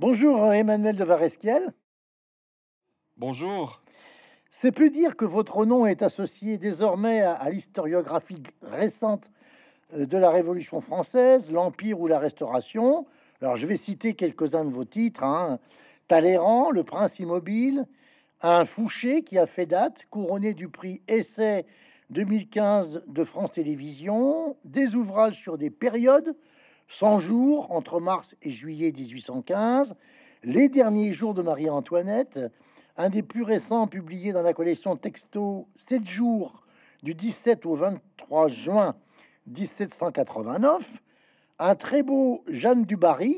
Bonjour Emmanuel de Varesquiel. Bonjour. C'est plus dire que votre nom est associé désormais à, l'historiographie récente euh, de la Révolution française, l'Empire ou la Restauration. Alors je vais citer quelques-uns de vos titres. Hein. Talleyrand, Le Prince immobile, un Fouché qui a fait date, couronné du prix Essai 2015 de France Télévisions, des ouvrages sur des périodes, 100 jours entre mars et juillet 1815, Les derniers jours de Marie-Antoinette, un des plus récents publiés dans la collection Texto 7 jours du 17 au 23 juin 1789, un très beau Jeanne du Barry,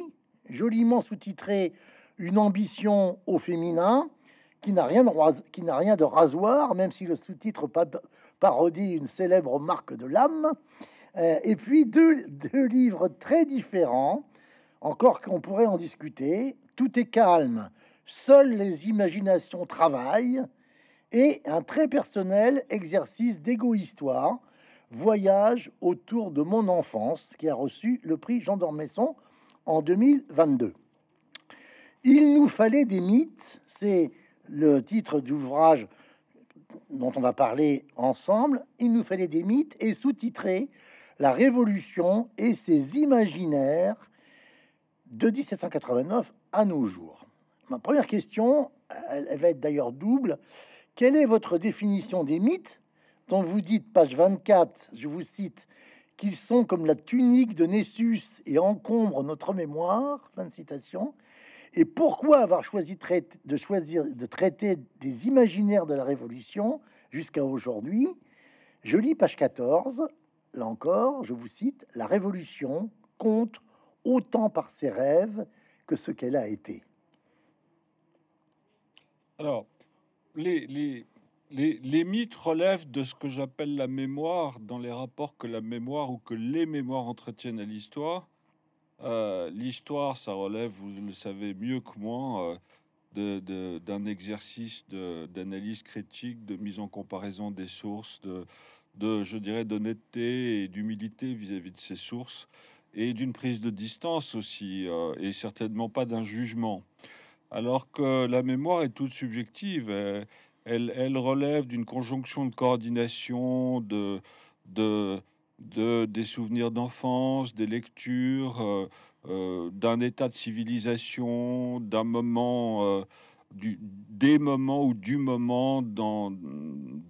joliment sous-titré Une ambition au féminin, qui n'a rien, rien de rasoir, même si le sous-titre parodie une célèbre marque de l'âme. Euh, et puis deux, livres très différents, encore qu'on pourrait en discuter. Tout est calme, seules les imaginations travaillent, et un très personnel exercice d'égo-histoire, Voyage autour de mon enfance, qui a reçu le prix Jean d'Ormesson en 2022. Il nous fallait des mythes, c'est le titre d'ouvrage dont on va parler ensemble. Il nous fallait des mythes et sous-titré la Révolution et ses imaginaires de 1789 à nos jours. Ma première question, elle, va être d'ailleurs double. Quelle est votre définition des mythes dont vous dites, page 24, je vous cite, qu'ils sont comme la tunique de Nessus et encombrent notre mémoire Fin de citation. Et pourquoi avoir choisi de choisir de traiter des imaginaires de la Révolution jusqu'à aujourd'hui Je lis page 14 là encore, je vous cite, la révolution compte autant par ses rêves que ce qu'elle a été. Alors, les, les, mythes relèvent de ce que j'appelle la mémoire dans les rapports que la mémoire ou que les mémoires entretiennent à l'histoire. Euh, l'histoire, ça relève, vous le savez mieux que moi, euh, d'un exercice d'analyse critique, de mise en comparaison des sources, de, de, je dirais, d'honnêteté et d'humilité vis-à-vis de ses sources et d'une prise de distance aussi, euh, et certainement pas d'un jugement. Alors que la mémoire est toute subjective, elle, elle relève d'une conjonction de coordination, de, de, des souvenirs d'enfance, des lectures, euh, euh, d'un état de civilisation, d'un moment, du, des moments ou du moment dans,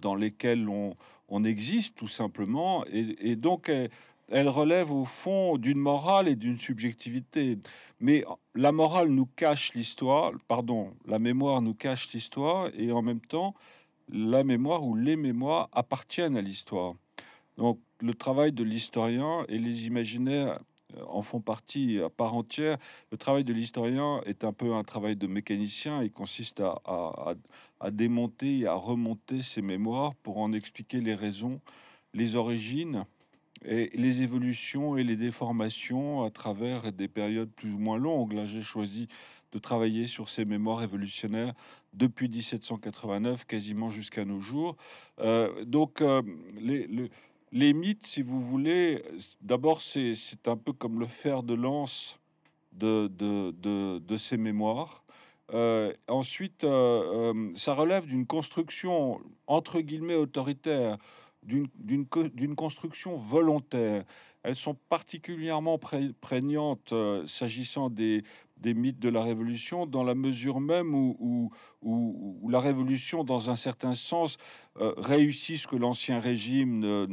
dans lesquels on, on existe tout simplement. Et, donc, elle, elle, relève au fond d'une morale et d'une subjectivité. Mais la morale nous cache l'histoire, pardon, la mémoire nous cache l'histoire, et en même temps, la mémoire ou les mémoires appartiennent à l'histoire. Donc, le travail de l'historien et les imaginaires euh, en font partie à part entière. Le travail de l'historien est un peu un travail de mécanicien. Il consiste à, démonter et à remonter ses mémoires pour en expliquer les raisons, les origines et les évolutions et les déformations à travers des périodes plus ou moins longues. Là, j'ai choisi de travailler sur ces mémoires révolutionnaires depuis 1789, quasiment jusqu'à nos jours. Euh, donc, euh, les les mythes, si vous voulez, d'abord, c'est un peu comme le fer de lance de, de, de, mémoires. Euh, ensuite, euh, euh, ça relève d'une construction, entre guillemets, autoritaire, d'une construction volontaire. Elles sont particulièrement prégnantes s'agissant des, des mythes de la Révolution, dans la mesure même où, la Révolution, dans un certain sens, euh, réussit ce que l'Ancien Régime ne,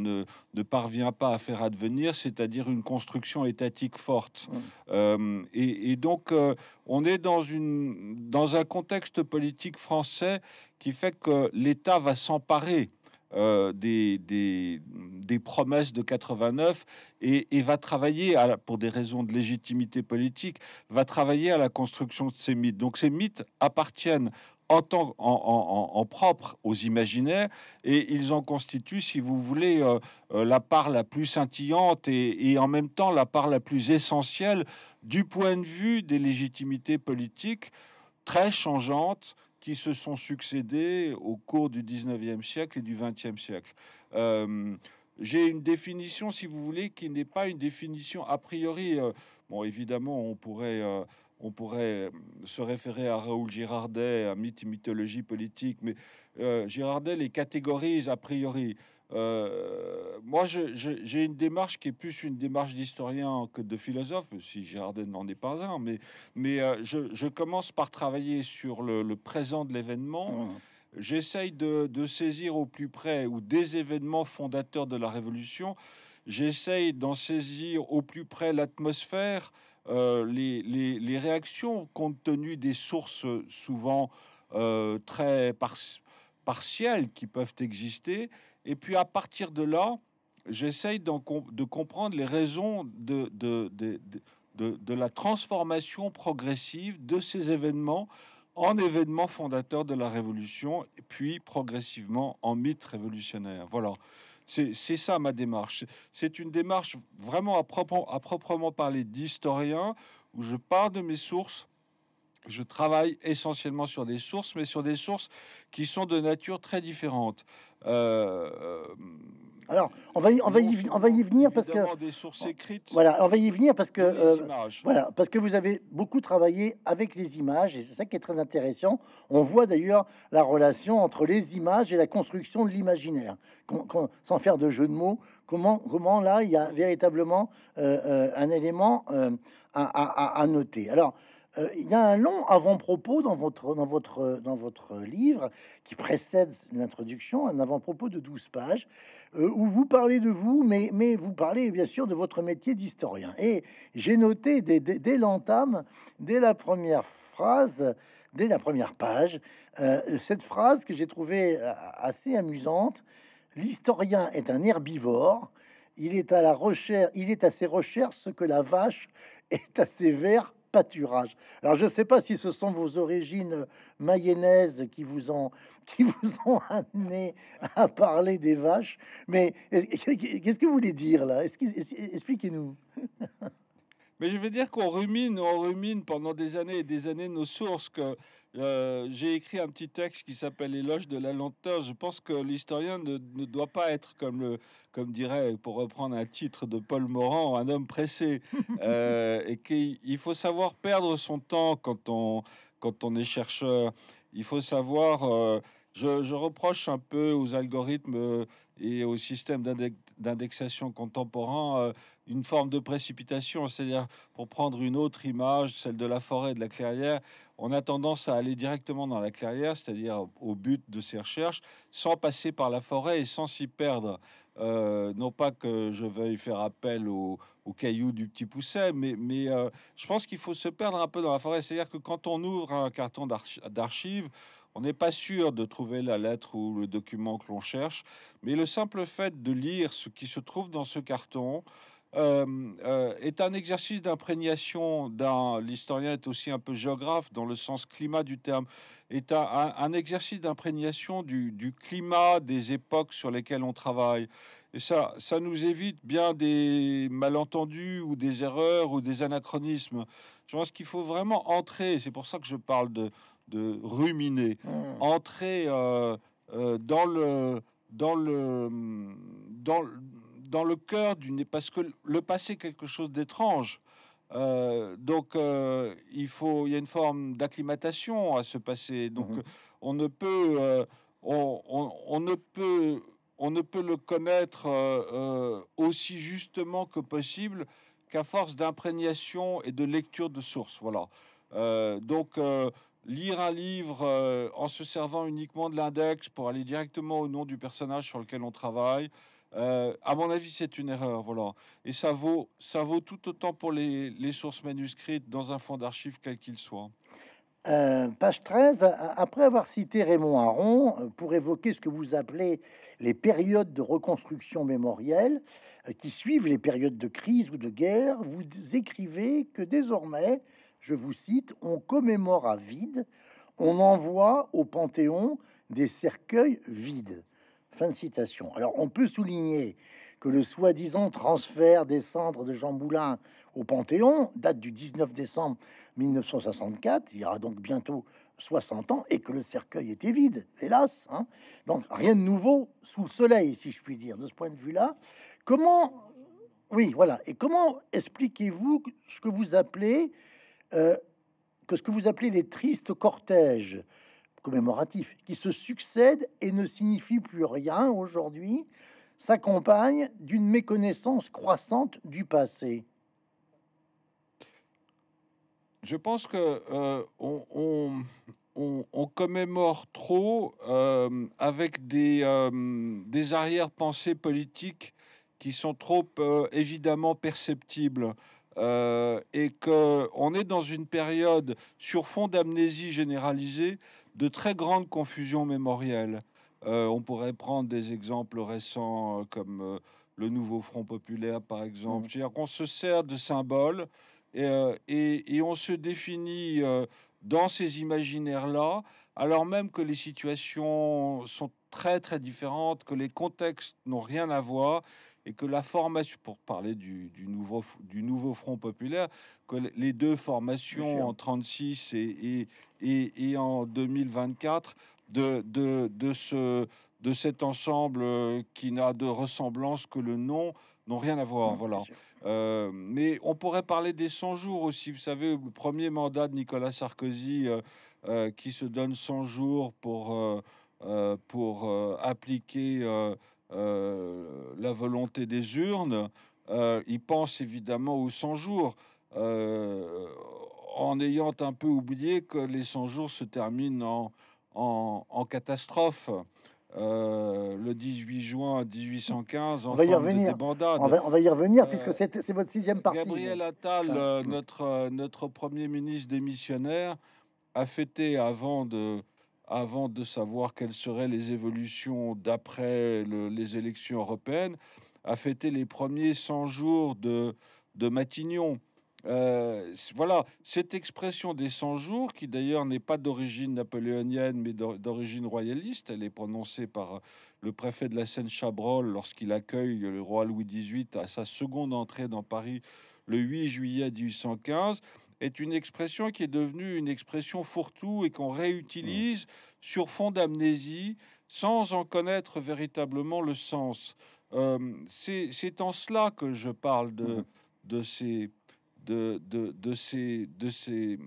ne, parvient pas à faire advenir, c'est-à-dire une construction étatique forte. Euh, et, donc, euh, on est dans, une, dans un contexte politique français qui fait que l'État va s'emparer euh, des, promesses de 89 et, va travailler, pour des raisons de légitimité politique, va travailler à la construction de ces mythes. Donc ces mythes appartiennent en, propre aux imaginaires et ils en constituent, si vous voulez, euh, euh, la part la plus scintillante et en même temps la part la plus essentielle du point de vue des légitimités politiques très changeantes se sont succédés au cours du 19e siècle et du 20e siècle. Euh, j'ai une définition, si vous voulez, qui n'est pas une définition a priori. Euh, bon, évidemment, on pourrait, euh, on pourrait se référer à Raoul Girardet, à mythe, mythologie politique, mais Girardet les catégorise a priori. Euh, moi, j'ai une démarche qui est plus une démarche d'historien que de philosophe, si Gérardin n'en est pas un, mais, euh, je, commence par travailler sur le, présent de l'événement. Mmh. J'essaye de, saisir au plus près, ou des événements fondateurs de la Révolution, j'essaye d'en saisir au plus près l'atmosphère, euh, les, réactions, compte tenu des sources souvent très partielles qui peuvent exister. Et puis à partir de là, j'essaye de comprendre les raisons de, de, de, de, la transformation progressive de ces événements en événements fondateurs de la Révolution, et puis progressivement en mythe révolutionnaire. Voilà. C'est ça ma démarche. C'est une démarche vraiment à, à proprement parler d'historien, où je pars de mes sources, je travaille essentiellement sur des sources, mais sur des sources qui sont de nature très différente. Euh, euh, Alors, on va y, on va venir parce que Voilà, on va y venir parce que euh, voilà, parce que vous avez beaucoup travaillé avec les images et c'est ça qui est très intéressant. On voit d'ailleurs la relation entre les images et la construction de l'imaginaire, sans faire de jeu de mots. Comment, comment là, il y a véritablement un élément à, à, noter. Alors, euh, il y a un long avant-propos dans votre, dans, votre, dans votre livre qui précède l'introduction, un avant-propos de 12 pages, euh, où vous parlez de vous, mais, mais vous parlez bien sûr de votre métier d'historien. Et j'ai noté dès, l'entame, dès la première phrase, dès la première page, euh, cette phrase que j'ai trouvée assez amusante. L'historien est un herbivore. Il est à la recherche, il est à ses recherches ce que la vache est à ses vers pâturage. Alors je ne sais pas si ce sont vos origines mayennaises qui vous ont qui vous ont amené à parler des vaches, mais qu'est-ce que vous voulez dire là Expliquez-nous. Mais je veux dire qu'on rumine, on rumine pendant des années et des années nos sources que euh, j'ai écrit un petit texte qui s'appelle Éloge de la lenteur. Je pense que l'historien ne, doit pas être, comme, le, comme dirait, pour reprendre un titre de Paul Morand, un homme pressé. Euh, et qu'il faut savoir perdre son temps quand on, quand on est chercheur. Il faut savoir. Euh, je, je, reproche un peu aux algorithmes euh, et au système d'indexation contemporain une forme de précipitation. C'est-à-dire, pour prendre une autre image, celle de la forêt de la clairière, on a tendance à aller directement dans la clairière, c'est-à-dire au but de ses recherches, sans passer par la forêt et sans s'y perdre. Euh, non pas que je veuille faire appel aux au cailloux du petit pousset, mais, euh, je pense qu'il faut se perdre un peu dans la forêt. C'est-à-dire que quand on ouvre un carton d'archives, on n'est pas sûr de trouver la lettre ou le document que l'on cherche, mais le simple fait de lire ce qui se trouve dans ce carton, euh, euh, est un exercice d'imprégnation d'un. L'historien est aussi un peu géographe dans le sens climat du terme. Est un, un, exercice d'imprégnation du, du climat des époques sur lesquelles on travaille. Et ça, ça nous évite bien des malentendus ou des erreurs ou des anachronismes. Je pense qu'il faut vraiment entrer, c'est pour ça que je parle de, de ruminer, mmh. entrer euh, dans le... Dans le dans, dans le cœur d'une parce que le passé est quelque chose d'étrange. Euh, donc euh, il faut il y a une forme d'acclimatation à ce passé. Donc mhm. on ne peut euh, on, ne peut on ne peut le connaître aussi justement que possible qu'à force d'imprégnation et de lecture de sources. Voilà. donc lire un livre en se servant uniquement de l'index pour aller directement au nom du personnage sur lequel on travaille, euh, à mon avis, c'est une erreur. Voilà. Et ça vaut, ça vaut tout autant pour les, sources manuscrites dans un fonds d'archives, quel qu'il soit. Euh, page 13, après avoir cité Raymond Aron euh, pour évoquer ce que vous appelez les périodes de reconstruction mémorielle qui suivent les périodes de crise ou de guerre, vous écrivez que désormais, je vous cite, on commémore à vide, on envoie au Panthéon des cercueils vides. Fin de citation. Alors on peut souligner que le soi-disant transfert des cendres de Jean Boulin au Panthéon date du 19 décembre 1964, il y aura donc bientôt 60 ans, et que le cercueil était vide, hélas. Hein. donc rien de nouveau sous le soleil, si je puis dire, de ce point de vue-là. Comment... Oui, voilà. Et comment expliquez-vous ce que vous appelez... Euh, que ce que vous appelez les tristes cortèges commémoratif qui se succèdent et ne signifient plus rien aujourd'hui s'accompagne d'une méconnaissance croissante du passé. Je pense que euh, on, commémore trop euh, avec euh, des, arrière-pensées politiques qui sont trop évidemment perceptibles. et que on est dans une période sur fond d'amnésie généralisée de très grandes confusions mémorielles. Euh, on pourrait prendre des exemples récents euh, comme euh, le nouveau Front populaire, par exemple. Mm. C'est-à-dire qu'on se sert de symboles et, on se définit dans ces imaginaires-là, alors même que les situations sont très très différentes, que les contextes n'ont rien à voir et que la formation, pour parler du, nouveau, Front populaire, que les deux formations en 36 et, et, et, en 2024 de, de, de, ce, de cet ensemble euh, qui n'a de ressemblance que le nom, n'ont rien à voir. voilà. Euh, mais on pourrait parler des 100 jours aussi. Vous savez, le premier mandat de Nicolas Sarkozy euh, qui se donne 100 jours pour, pour appliquer la volonté des urnes, il pense évidemment aux 100 jours en ayant un peu oublié que les 100 jours se terminent en, catastrophe. Euh, le 18 juin 1815 en on va y revenir. De on, va, on va, y revenir euh, puisque c'est votre sixième partie. Gabriel Attal, ah, euh, notre, notre Premier ministre démissionnaire, a fêté avant de, avant de savoir quelles seraient les évolutions d'après les élections européennes, a fêté les premiers 100 jours de, de Matignon. Euh, voilà, cette expression des 100 jours, qui d'ailleurs n'est pas d'origine napoléonienne, mais d'origine royaliste, elle est prononcée par euh, le préfet de la Seine Chabrol lorsqu'il accueille le roi Louis XVIII à sa seconde entrée dans Paris le 8 juillet 1815 est une expression qui est devenue une expression fourre-tout et qu'on réutilise mmh. sur fond d'amnésie sans en connaître véritablement le sens. Euh, c'est en cela que je parle de mmh. ces de, de, de, ces, de, ces,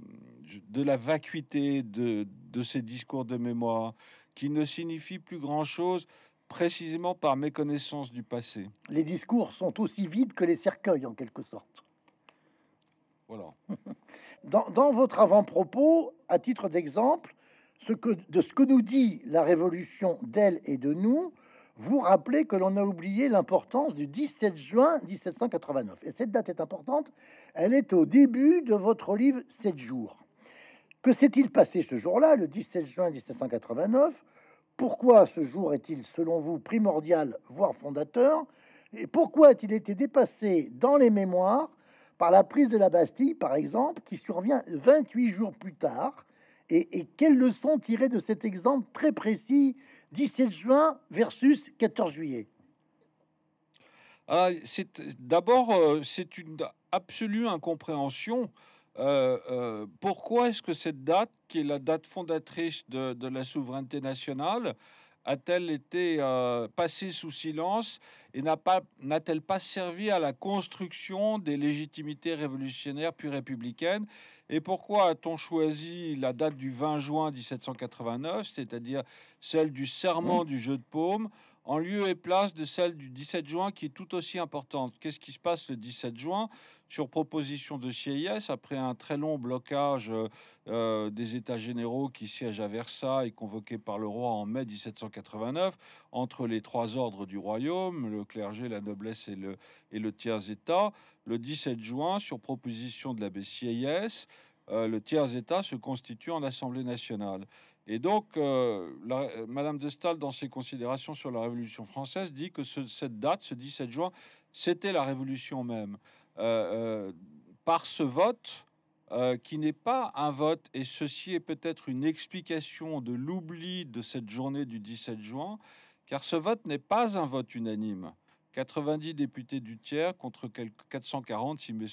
de la vacuité de, ces discours de mémoire qui ne signifient plus grand-chose précisément par méconnaissance du passé. Les discours sont aussi vides que les cercueils en quelque sorte. Voilà. dans, dans votre avant-propos, à titre d'exemple, ce que, de ce que nous dit la révolution d'elle et de nous, vous rappelez que l'on a oublié l'importance du 17 juin 1789. Et cette date est importante, elle est au début de votre livre Sept jours. Que s'est-il passé ce jour-là, le 17 juin 1789 Pourquoi ce jour est-il, selon vous, primordial, voire fondateur Et pourquoi a-t-il été dépassé dans les mémoires par la prise de la Bastille, par exemple, qui survient 28 jours plus tard et, et, quelles leçons tirer de cet exemple très précis 17 juin versus 14 juillet ah, C'est D'abord, euh, c'est une absolue incompréhension. Euh, euh, pourquoi est-ce que cette date, qui est la date fondatrice de, la souveraineté nationale, a-t-elle été passée sous silence et n'a pas, n'a-t-elle pas servi à la construction des légitimités révolutionnaires puis républicaines et pourquoi a-t-on choisi la date du 20 juin 1789, c'est-à-dire celle du serment du jeu de paume, en lieu et place de celle du 17 juin qui est tout aussi importante Qu'est-ce qui se passe le 17 juin sur proposition de Sieyès, après un très long blocage euh, euh, des États généraux qui siègent à Versailles, convoqués par le roi en mai 1789, entre les trois ordres du royaume, le clergé, la noblesse et le, et le tiers-État, le 17 juin, sur proposition de l'abbé Sieyès, euh, le tiers-État se constitue en Assemblée nationale. Et donc, Madame de Staël, dans ses considérations sur la Révolution française, dit que cette date, ce 17 juin, c'était la Révolution même. Euh, euh, par ce vote euh, qui n'est pas un vote, et ceci est peut-être une explication de l'oubli de cette journée du 17 juin, car ce vote n'est pas un vote unanime. 90 députés du tiers contre 440, si mes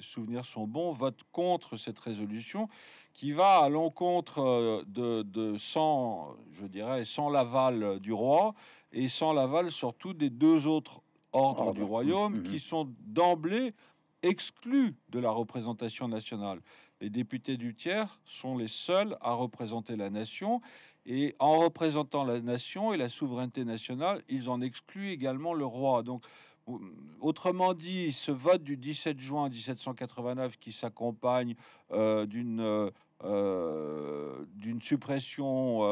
souvenirs sont bons, votent contre cette résolution qui va à l'encontre de, de, je dirais, sans l'aval du roi et sans l'aval surtout des deux autres ordre du royaume, mmh, mmh, qui mmh. sont d'emblée exclus de la représentation nationale. Les députés du tiers sont les seuls à représenter la nation et en représentant la nation et la souveraineté nationale, ils en excluent également le roi. Donc, euh, autrement dit, ce vote du 17 juin 1789 qui s'accompagne euh, d'une euh, d'une suppression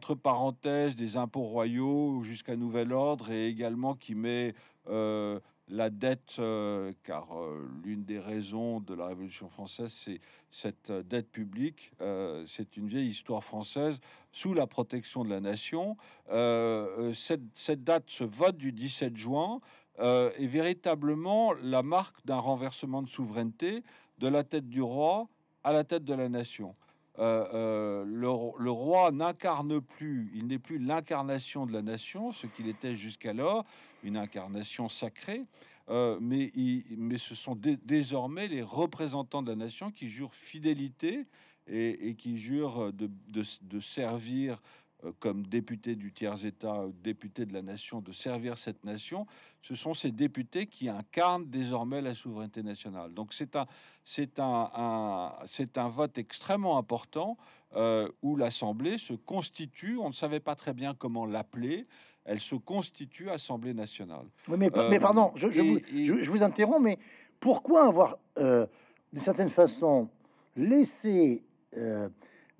entre parenthèses des impôts royaux jusqu'à nouvel ordre et également qui met euh, la dette, euh, car euh, l'une des raisons de la Révolution française, c'est cette dette publique. c'est une vieille histoire française sous la protection de la nation. cette, date, ce vote du 17 juin, est véritablement la marque d'un renversement de souveraineté de la tête du roi à la tête de la nation. Euh, euh, le, roi n'incarne plus, il n'est plus l'incarnation de la nation, ce qu'il était jusqu'alors, une incarnation sacrée, euh, mais, mais ce sont désormais les représentants de la nation qui jurent fidélité et, qui jurent de, de servir euh, comme député du tiers-État, euh, député de la nation, de servir cette nation, ce sont ces députés qui incarnent désormais la souveraineté nationale. Donc c'est un, c'est un, c'est un vote extrêmement important euh, où l'Assemblée se constitue, on ne savait pas très bien comment l'appeler, elle se constitue Assemblée nationale. mais, mais pardon, je, vous, interromps, mais pourquoi avoir, d'une certaine façon, laissé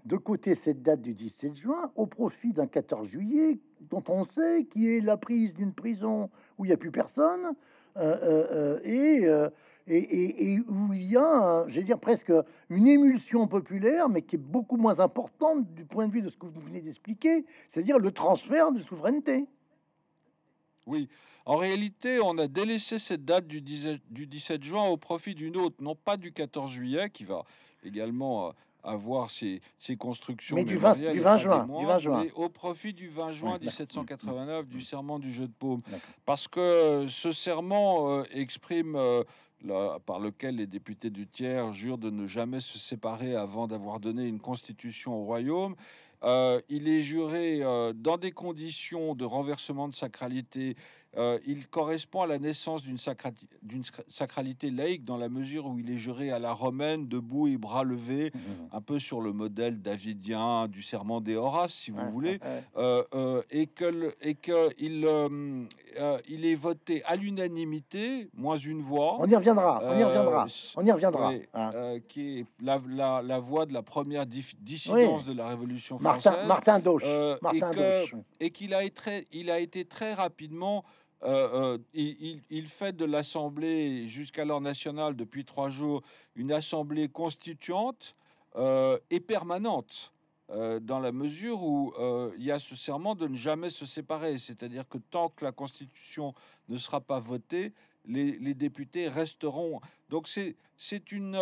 de côté cette date du 17 juin au profit d'un 14 juillet dont on sait qui est la prise d'une prison où il n'y a plus personne euh, euh, euh, et, et, où il y a, j'ai dire, presque une émulsion populaire, mais qui est beaucoup moins importante du point de vue de ce que vous venez d'expliquer, c'est-à-dire le transfert de souveraineté. Oui, en réalité, on a délaissé cette date du 17 juin au profit d'une autre, non pas du 14 juillet, qui va également avoir ces, ces constructions. Mais du 20, juin, du juin. Au profit du 20 juin 1789, du serment du jeu de paume. Parce que euh, ce serment euh, exprime. Euh, la, par lequel les députés du tiers jurent de ne jamais se séparer avant d'avoir donné une constitution au royaume. il est juré dans des conditions de renversement de sacralité euh, il correspond à la naissance d'une sacralité laïque dans la mesure où il est juré à la romaine, debout et bras levés, mmh. un peu sur le modèle davidien du serment des Horaces, si vous voulez, euh, euh, et que, il, est voté à l'unanimité, moins une voix. On y reviendra, on y reviendra, on y reviendra. Hein. qui est la, voix de la première dissidence de la Révolution française. Martin, Martin Dauch. et qu'il a, a été très rapidement euh, euh, il, fait de l'Assemblée, jusqu'alors nationale, depuis trois jours, une Assemblée constituante euh, et permanente, dans la mesure où il y a ce serment de ne jamais se séparer. C'est-à-dire que tant que la Constitution ne sera pas votée, les, députés resteront. Donc c'est une...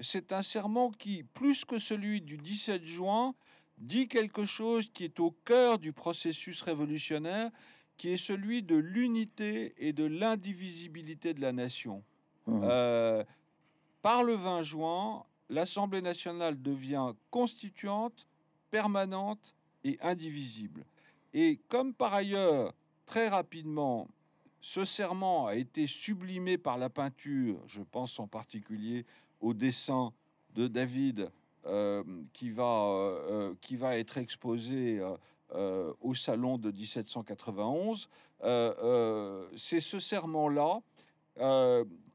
c'est un serment qui, plus que celui du 17 juin, dit quelque chose qui est au cœur du processus révolutionnaire qui est celui de l'unité et de l'indivisibilité de la nation. Mmh. Euh, par le 20 juin, l'Assemblée nationale devient constituante, permanente et indivisible. Et comme par ailleurs, très rapidement, ce serment a été sublimé par la peinture, je pense en particulier au dessin de David euh, qui, va, euh, qui va être exposé euh, au salon de 1791. Euh, euh, c'est ce serment-là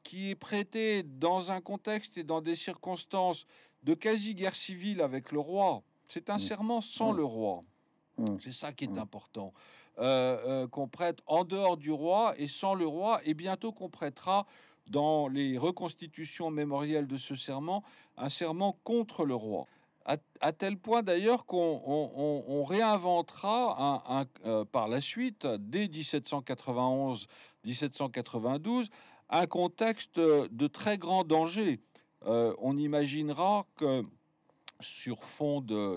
qui est prêté dans un contexte et dans des circonstances de quasi-guerre civile avec le roi. C'est un mm. serment sans mm. le roi. Mm. C'est ça qui est important. qu'on prête en dehors du roi et sans le roi, et bientôt qu'on prêtera dans les reconstitutions mémorielles de ce serment, un serment contre le roi. À, tel point d'ailleurs qu'on réinventera euh, par la suite, dès 1791-1792, un contexte de très grand danger. Euh, on imaginera que sur fond de,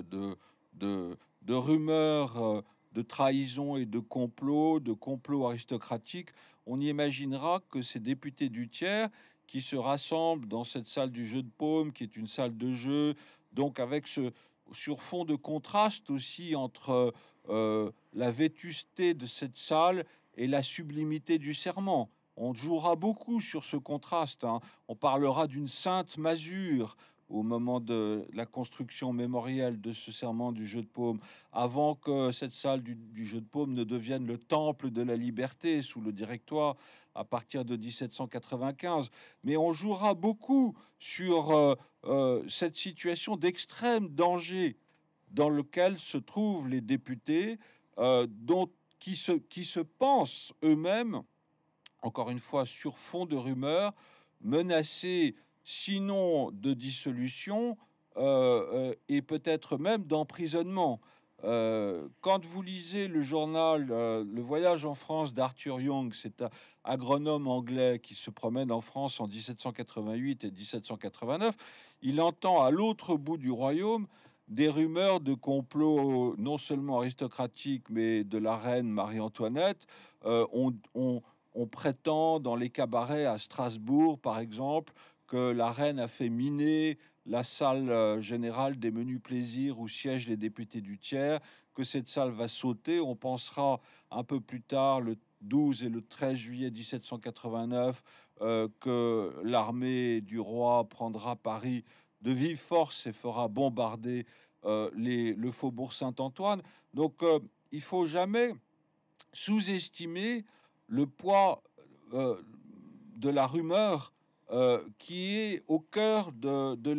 rumeurs, euh, de trahison et de complots, de complots aristocratiques, on imaginera que ces députés du tiers qui se rassemblent dans cette salle du jeu de paume, qui est une salle de jeu donc avec ce sur fond de contraste aussi entre euh, la vétusté de cette salle et la sublimité du serment. On jouera beaucoup sur ce contraste. Hein. On parlera d'une sainte masure au moment de la construction mémorielle de ce serment du jeu de paume, avant que cette salle du jeu de paume ne devienne le temple de la liberté sous le directoire à partir de 1795. Mais on jouera beaucoup sur euh, euh, cette situation d'extrême danger dans lequel se trouvent les députés, euh, qui, se, qui se pensent eux-mêmes, encore une fois sur fond de rumeurs, menacés sinon de dissolution et peut-être même d'emprisonnement. Euh, quand vous lisez le journal euh, Le voyage en France d'Arthur Young, cet agronome anglais qui se promène en France en 1788 et 1789, il entend à l'autre bout du royaume des rumeurs de complots non seulement aristocratiques, mais de la reine Marie-Antoinette. Euh, on, on prétend dans les cabarets à Strasbourg, par exemple, que la reine a fait miner la salle euh, générale des menus plaisirs où siègent les députés du tiers, que cette salle va sauter. On pensera un peu plus tard, le 12 et le 13 juillet 1789, euh, que l'armée du roi prendra Paris de vive force et fera bombarder euh, le faubourg Saint-Antoine. Donc il faut jamais sous-estimer le poids de la rumeur euh, qui est au cœur de,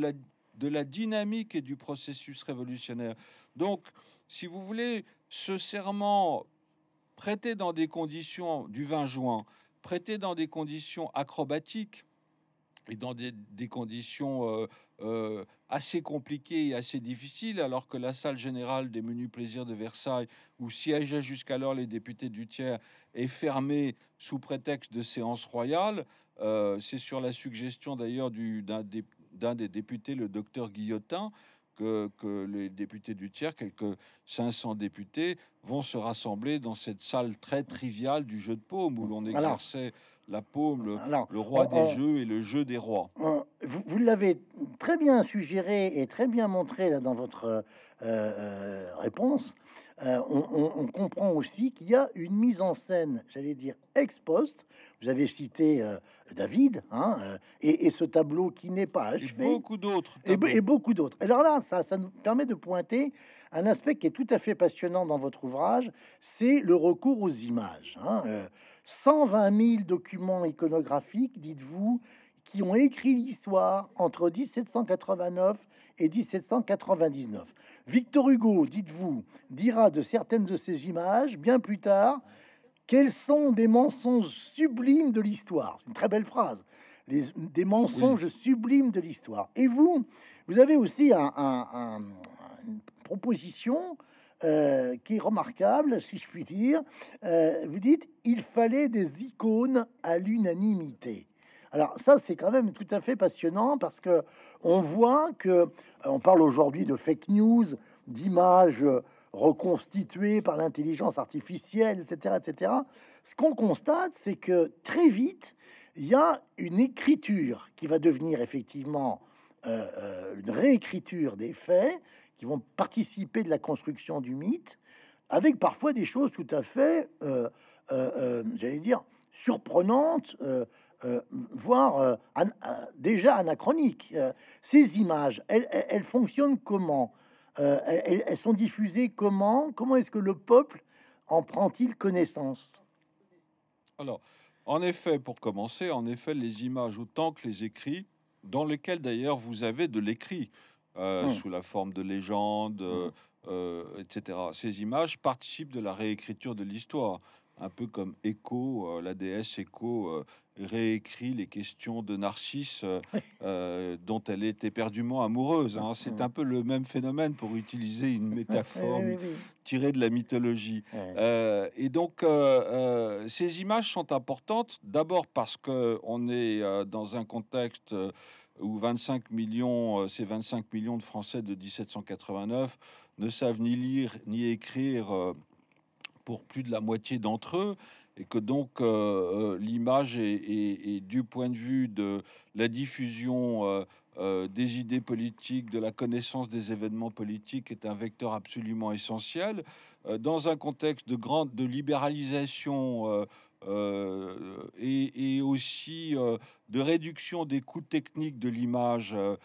la, dynamique et du processus révolutionnaire. Donc, si vous voulez, ce serment prêté dans des conditions du 20 juin, prêté dans des conditions acrobatiques et dans des, conditions euh, euh, assez compliquées et assez difficiles, alors que la salle générale des menus plaisirs de Versailles, où siégeaient jusqu'alors les députés du tiers, est fermée sous prétexte de séance royale, euh, c'est sur la suggestion d'ailleurs d'un des députés, le docteur Guillotin, que, les députés du tiers, quelques 500 députés, vont se rassembler dans cette salle très triviale du jeu de paume où l'on exerçait la paume, le, roi des jeux et le jeu des rois. vous, l'avez très bien suggéré et très bien montré là, dans votre euh, euh, réponse. Euh, on, comprend aussi qu'il y a une mise en scène, j'allais dire ex poste Vous avez cité euh, David, hein, euh, et, ce tableau qui n'est pas achevé. Et beaucoup d'autres. Et, beaucoup d'autres. Alors là, ça, nous permet de pointer un aspect qui est tout à fait passionnant dans votre ouvrage, c'est le recours aux images. 120 hein. 000 documents iconographiques, dites-vous, qui ont écrit l'histoire entre 1789 et 1799. Victor Hugo, dites-vous, dira de certaines de ces images, bien plus tard, qu'elles sont des mensonges sublimes de l'histoire. C'est une très belle phrase. des mensonges sublimes de l'histoire. Et vous, vous avez aussi une proposition euh, qui est remarquable, si je puis dire. Euh, vous dites il fallait des icônes à l'unanimité. Alors ça, c'est quand même tout à fait passionnant parce que on voit que euh, on parle aujourd'hui de fake news, d'images euh, reconstituées par l'intelligence artificielle, etc., etc. Ce qu'on constate, c'est que très vite, il y a une écriture qui va devenir effectivement euh, une réécriture des faits qui vont participer de la construction du mythe, avec parfois des choses tout à fait, j'allais dire, surprenantes. Euh, voire euh, euh, déjà anachronique. ces images, elles, fonctionnent comment elles, sont diffusées comment Comment est-ce que le peuple en prend-il connaissance Alors, en effet, pour commencer, en effet, les images autant que les écrits, dans lesquels d'ailleurs vous avez de l'écrit, hum. sous la forme de légendes, hum. etc. Ces images participent de la réécriture de l'histoire un peu comme Echo, euh, la déesse Echo euh, réécrit les questions de Narcisse euh, dont elle est éperdument amoureuse. Hein. Mm. C'est un peu le même phénomène pour utiliser une métaphore tirée de la mythologie. et donc, ces images sont importantes, d'abord parce que on est dans un contexte où 25 millions, ces 25 millions de Français de 1789 ne savent ni lire ni écrire pour plus de la moitié d'entre eux, et que donc euh, euh, l'image et du point de vue de la diffusion euh, des idées politiques, de la connaissance des événements politiques est un vecteur absolument essentiel dans un contexte de grande de libéralisation euh, et, aussi euh, de réduction des coûts techniques de l'image euh,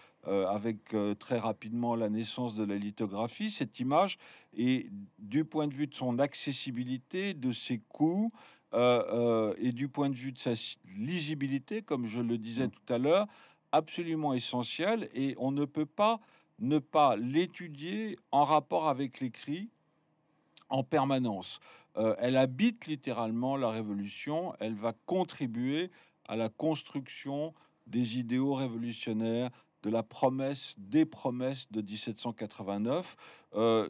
avec très rapidement la naissance de la lithographie. Cette image est, du point de vue de son accessibilité, de ses coûts et du point de vue de sa lisibilité, comme je le disais tout à l'heure, absolument essentielle et on ne peut pas ne pas l'étudier en rapport avec l'écrit en permanence. Euh, elle habite littéralement la révolution, elle va contribuer à la construction des idéaux révolutionnaires, de la promesse, des promesses de 1789, euh,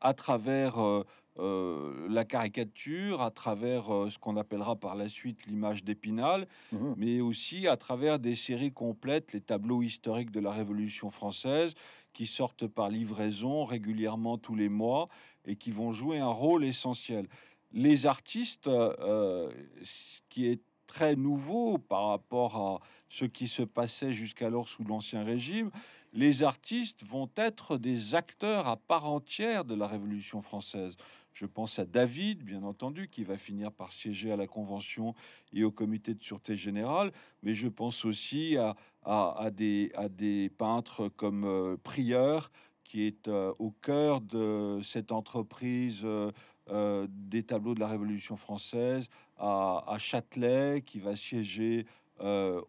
à travers euh, la caricature, à travers ce qu'on appellera par la suite l'image d'Épinal, mhm. mais aussi à travers des séries complètes, les tableaux historiques de la Révolution française, qui sortent par livraison régulièrement tous les mois et qui vont jouer un rôle essentiel. Les artistes, euh, euh, ce qui est très nouveau par rapport à ce qui se passait jusqu'alors sous l'Ancien Régime, les artistes vont être des acteurs à part entière de la Révolution française. Je pense à David, bien entendu, qui va finir par siéger à la Convention et au Comité de Sûreté Générale, mais je pense aussi à, des, peintres comme euh, Prieur, qui est euh, au cœur de cette entreprise euh, euh, des tableaux de la Révolution française à, Châtelet, qui va siéger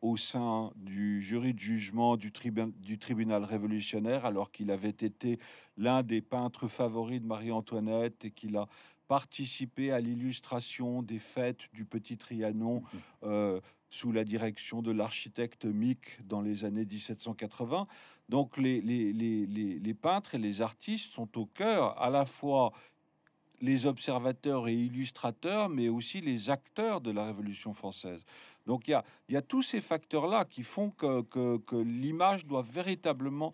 au sein du jury de jugement du, tribunal révolutionnaire, alors qu'il avait été l'un des peintres favoris de Marie-Antoinette et qu'il a participé à l'illustration des fêtes du Petit Trianon mmh. sous la direction de l'architecte Mick dans les années 1780. Donc les, les, peintres et les artistes sont au cœur à la fois les observateurs et illustrateurs, mais aussi les acteurs de la Révolution française. Donc il y a, tous ces facteurs-là qui font que, l'image doit véritablement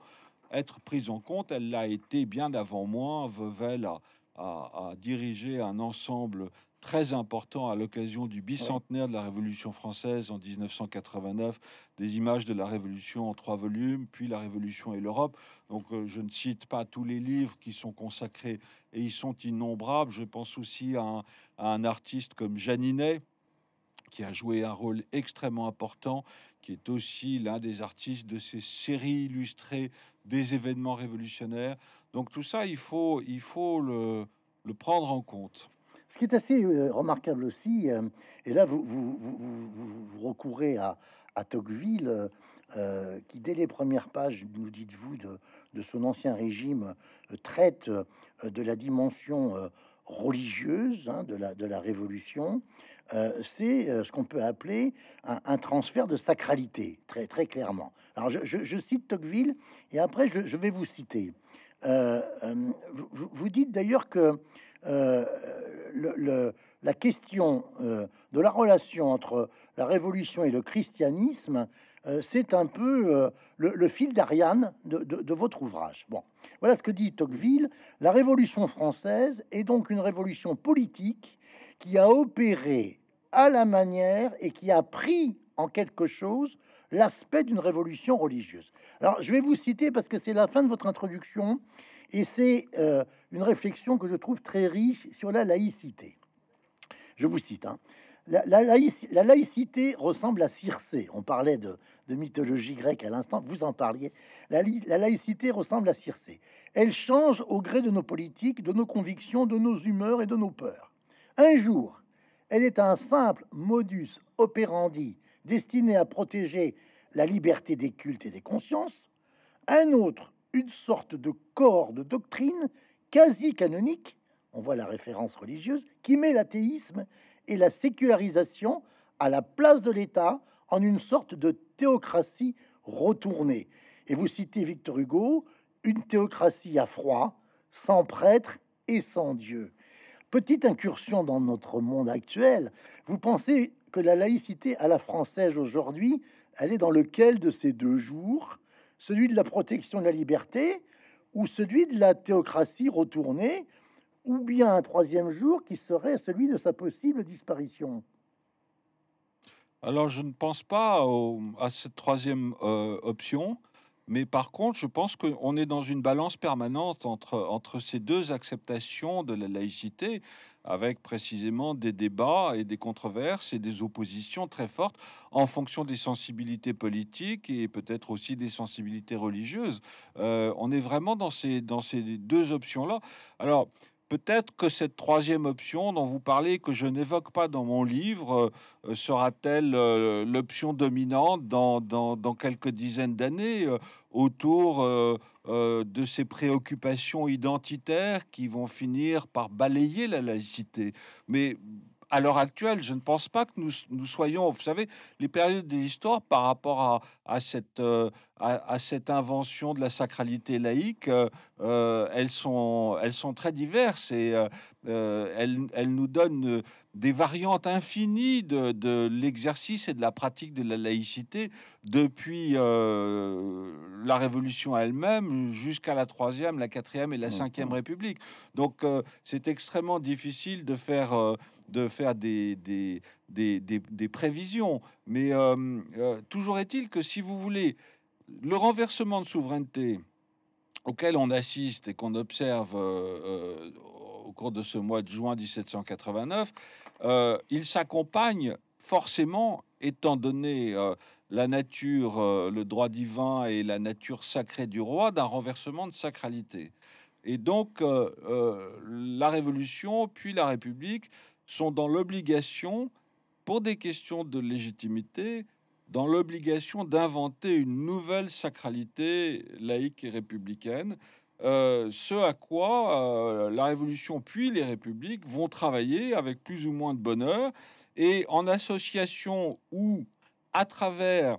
être prise en compte. Elle l'a été bien avant moi. Vevel a dirigé un ensemble très important à l'occasion du bicentenaire de la Révolution française en 1989, des images de la Révolution en trois volumes, puis la Révolution et l'Europe. Donc euh, je ne cite pas tous les livres qui sont consacrés, et ils sont innombrables. Je pense aussi à un, artiste comme Janinet, qui a joué un rôle extrêmement important, qui est aussi l'un des artistes de ces séries illustrées des événements révolutionnaires. Donc tout ça, il faut, il faut le, le prendre en compte. Ce qui est assez euh, remarquable aussi, euh, et là vous, vous, recourez à, Tocqueville, euh, qui dès les premières pages, nous dites-vous, de, de, son ancien régime, traite de la dimension religieuse hein, de, la, Révolution. c'est ce qu'on peut appeler un, transfert de sacralité, très, très clairement. Alors je, cite Tocqueville et après je, vais vous citer. Vous, vous, dites d'ailleurs que le, la question euh, de la relation entre la révolution et le christianisme, euh, c'est un peu euh, le, fil d'Ariane de, de, votre ouvrage. Bon, voilà ce que dit Tocqueville. La révolution française est donc une révolution politique qui a opéré à la manière et qui a pris en quelque chose l'aspect d'une révolution religieuse. Alors, je vais vous citer parce que c'est la fin de votre introduction et c'est euh, une réflexion que je trouve très riche sur la laïcité. Je vous cite. Hein. La, laïcité ressemble à Circé. On parlait de, mythologie grecque à l'instant, vous en parliez. La, la, laïcité ressemble à Circé. Elle change au gré de nos politiques, de nos convictions, de nos humeurs et de nos peurs. Un jour, elle est un simple modus operandi destiné à protéger la liberté des cultes et des consciences. Un autre une sorte de corps de doctrine quasi canonique, on voit la référence religieuse, qui met l'athéisme et la sécularisation à la place de l'État en une sorte de théocratie retournée. Et vous citez Victor Hugo, une théocratie à froid, sans prêtre et sans Dieu. Petite incursion dans notre monde actuel, vous pensez que la laïcité à la française aujourd'hui, elle est dans lequel de ces deux jours celui de la protection de la liberté ou celui de la théocratie retournée, ou bien un troisième jour qui serait celui de sa possible disparition Alors je ne pense pas à cette troisième euh, option, mais par contre je pense qu'on est dans une balance permanente entre, entre ces deux acceptations de la laïcité avec précisément des débats et des controverses et des oppositions très fortes en fonction des sensibilités politiques et peut-être aussi des sensibilités religieuses. Euh, on est vraiment dans ces, dans ces deux options-là. Alors, Peut-être que cette troisième option dont vous parlez, que je n'évoque pas dans mon livre, euh, sera-t-elle euh, l'option dominante dans, dans, dans, quelques dizaines d'années autour euh, euh, de ces préoccupations identitaires qui vont finir par balayer la laïcité. Mais à l'heure actuelle, je ne pense pas que nous, nous soyons, vous savez, les périodes de l'histoire par rapport à, à cette, euh, à, cette invention de la sacralité laïque, elles, sont, elles sont très diverses et elles, elles, nous donnent des variantes infinies de, l'exercice et de la pratique de la laïcité depuis euh, la Révolution elle-même jusqu'à la Troisième, la Quatrième et la mmh. Cinquième République. Donc euh, c'est extrêmement difficile de faire, euh, de faire des, des, des, des, des prévisions. Mais toujours est-il que si vous voulez, le renversement de souveraineté auquel on assiste et qu'on observe au cours de ce mois de juin 1789, euh, il s'accompagne forcément, étant donné euh, la nature, euh, le droit divin et la nature sacrée du roi, d'un renversement de sacralité. Et donc, la Révolution, puis la République, sont dans l'obligation, pour des questions de légitimité, dans l'obligation d'inventer une nouvelle sacralité laïque et républicaine euh, ce à quoi euh, la Révolution puis les Républiques vont travailler avec plus ou moins de bonheur et en association ou à travers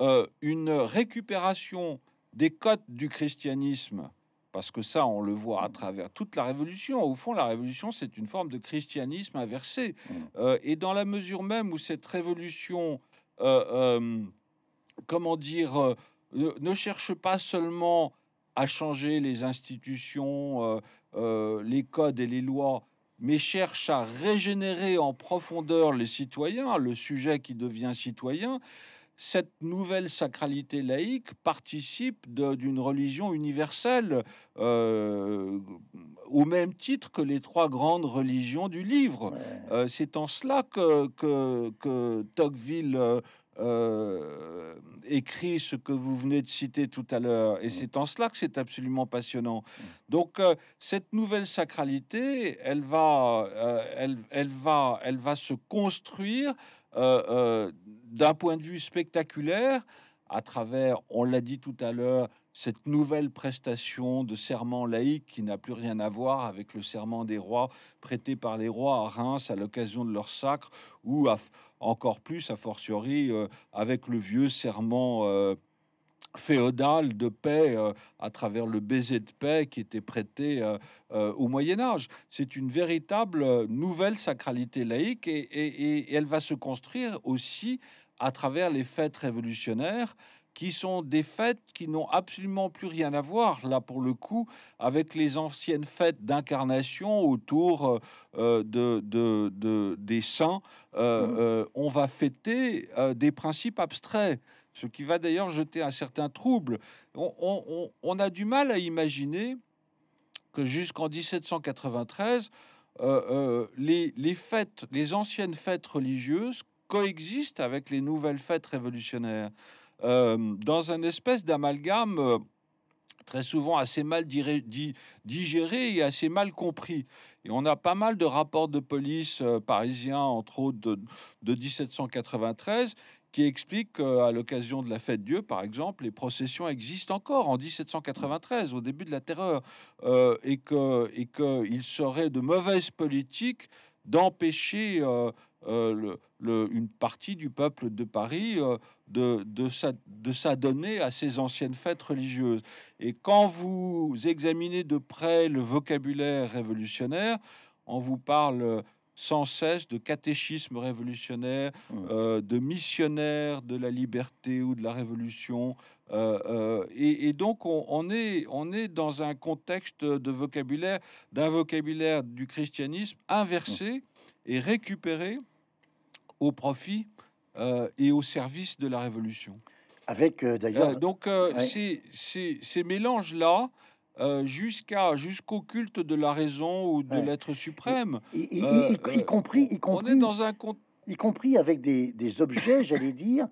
euh, une récupération des cotes du christianisme, parce que ça, on le voit à travers toute la Révolution. Au fond, la Révolution, c'est une forme de christianisme inversé. Mm. et dans la mesure même où cette révolution, comment dire, ne cherche pas seulement à changer les institutions, euh, euh, les codes et les lois, mais cherche à régénérer en profondeur les citoyens, le sujet qui devient citoyen, cette nouvelle sacralité laïque participe d'une religion universelle euh, au même titre que les trois grandes religions du livre. C'est en cela que, que Tocqueville euh, écrit ce que vous venez de citer tout à l'heure. Et mm. c'est en cela que c'est absolument passionnant. Mm. Donc euh, cette nouvelle sacralité, elle va, euh, elle, va, elle va se construire d'un point de vue spectaculaire à travers, on l'a dit tout à l'heure, cette nouvelle prestation de serment laïque qui n'a plus rien à voir avec le serment des rois prêté par les rois à Reims à l'occasion de leur sacre ou encore plus, a fortiori, euh, avec le vieux serment euh, féodal de paix euh, à travers le baiser de paix qui était prêté au Moyen Âge. C'est une véritable nouvelle sacralité laïque et, elle va se construire aussi à travers les fêtes révolutionnaires qui sont des fêtes qui n'ont absolument plus rien à voir, là pour le coup, avec les anciennes fêtes d'incarnation autour euh, euh, de, de, des saints. Euh, mmh. on va fêter des principes abstraits, ce qui va d'ailleurs jeter un certain trouble. On, on, a du mal à imaginer que jusqu'en 1793, les, les fêtes, les anciennes fêtes religieuses coexistent avec les nouvelles fêtes révolutionnaires. Euh, dans un espèce d'amalgame euh, très souvent assez mal digéré et assez mal compris. Et on a pas mal de rapports de police euh, parisiens, entre autres de, 1793, qui expliquent qu'à l'occasion de la fête Dieu, par exemple, les processions existent encore en 1793, au début de la Terreur, et qu'il et que il serait de mauvaise politique d'empêcher... Euh, une partie du peuple de Paris euh, de, de s'adonner à ces anciennes fêtes religieuses. Et quand vous examinez de près le vocabulaire révolutionnaire, on vous parle sans cesse de catéchisme révolutionnaire, mmh. euh, de missionnaire de la liberté ou de la révolution. et, donc on, est, on est dans un contexte de vocabulaire, d'un vocabulaire du christianisme inversé mmh. et récupéré au profit euh, et au service de la révolution. Avec euh, d'ailleurs. Euh, donc ces, ces, mélanges-là. jusqu'à jusqu'au culte de la raison ou de l'être suprême, y, y, compris, y compris, on est dans un y compris avec des, des objets, j'allais dire,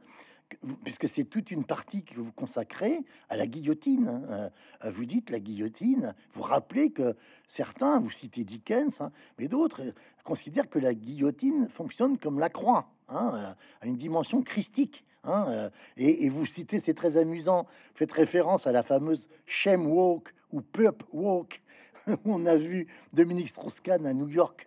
puisque c'est toute une partie que vous consacrez à la guillotine. Hein, euh, euh, vous dites la guillotine, vous rappelez que certains, vous citez Dickens, hein, mais d'autres euh, considèrent que la guillotine fonctionne comme la croix, hein, à une dimension christique. et, vous citez, c'est très amusant, faites référence à la fameuse Shem Walk ou Pup Walk, on a vu Dominique Strauss-Kahn à New York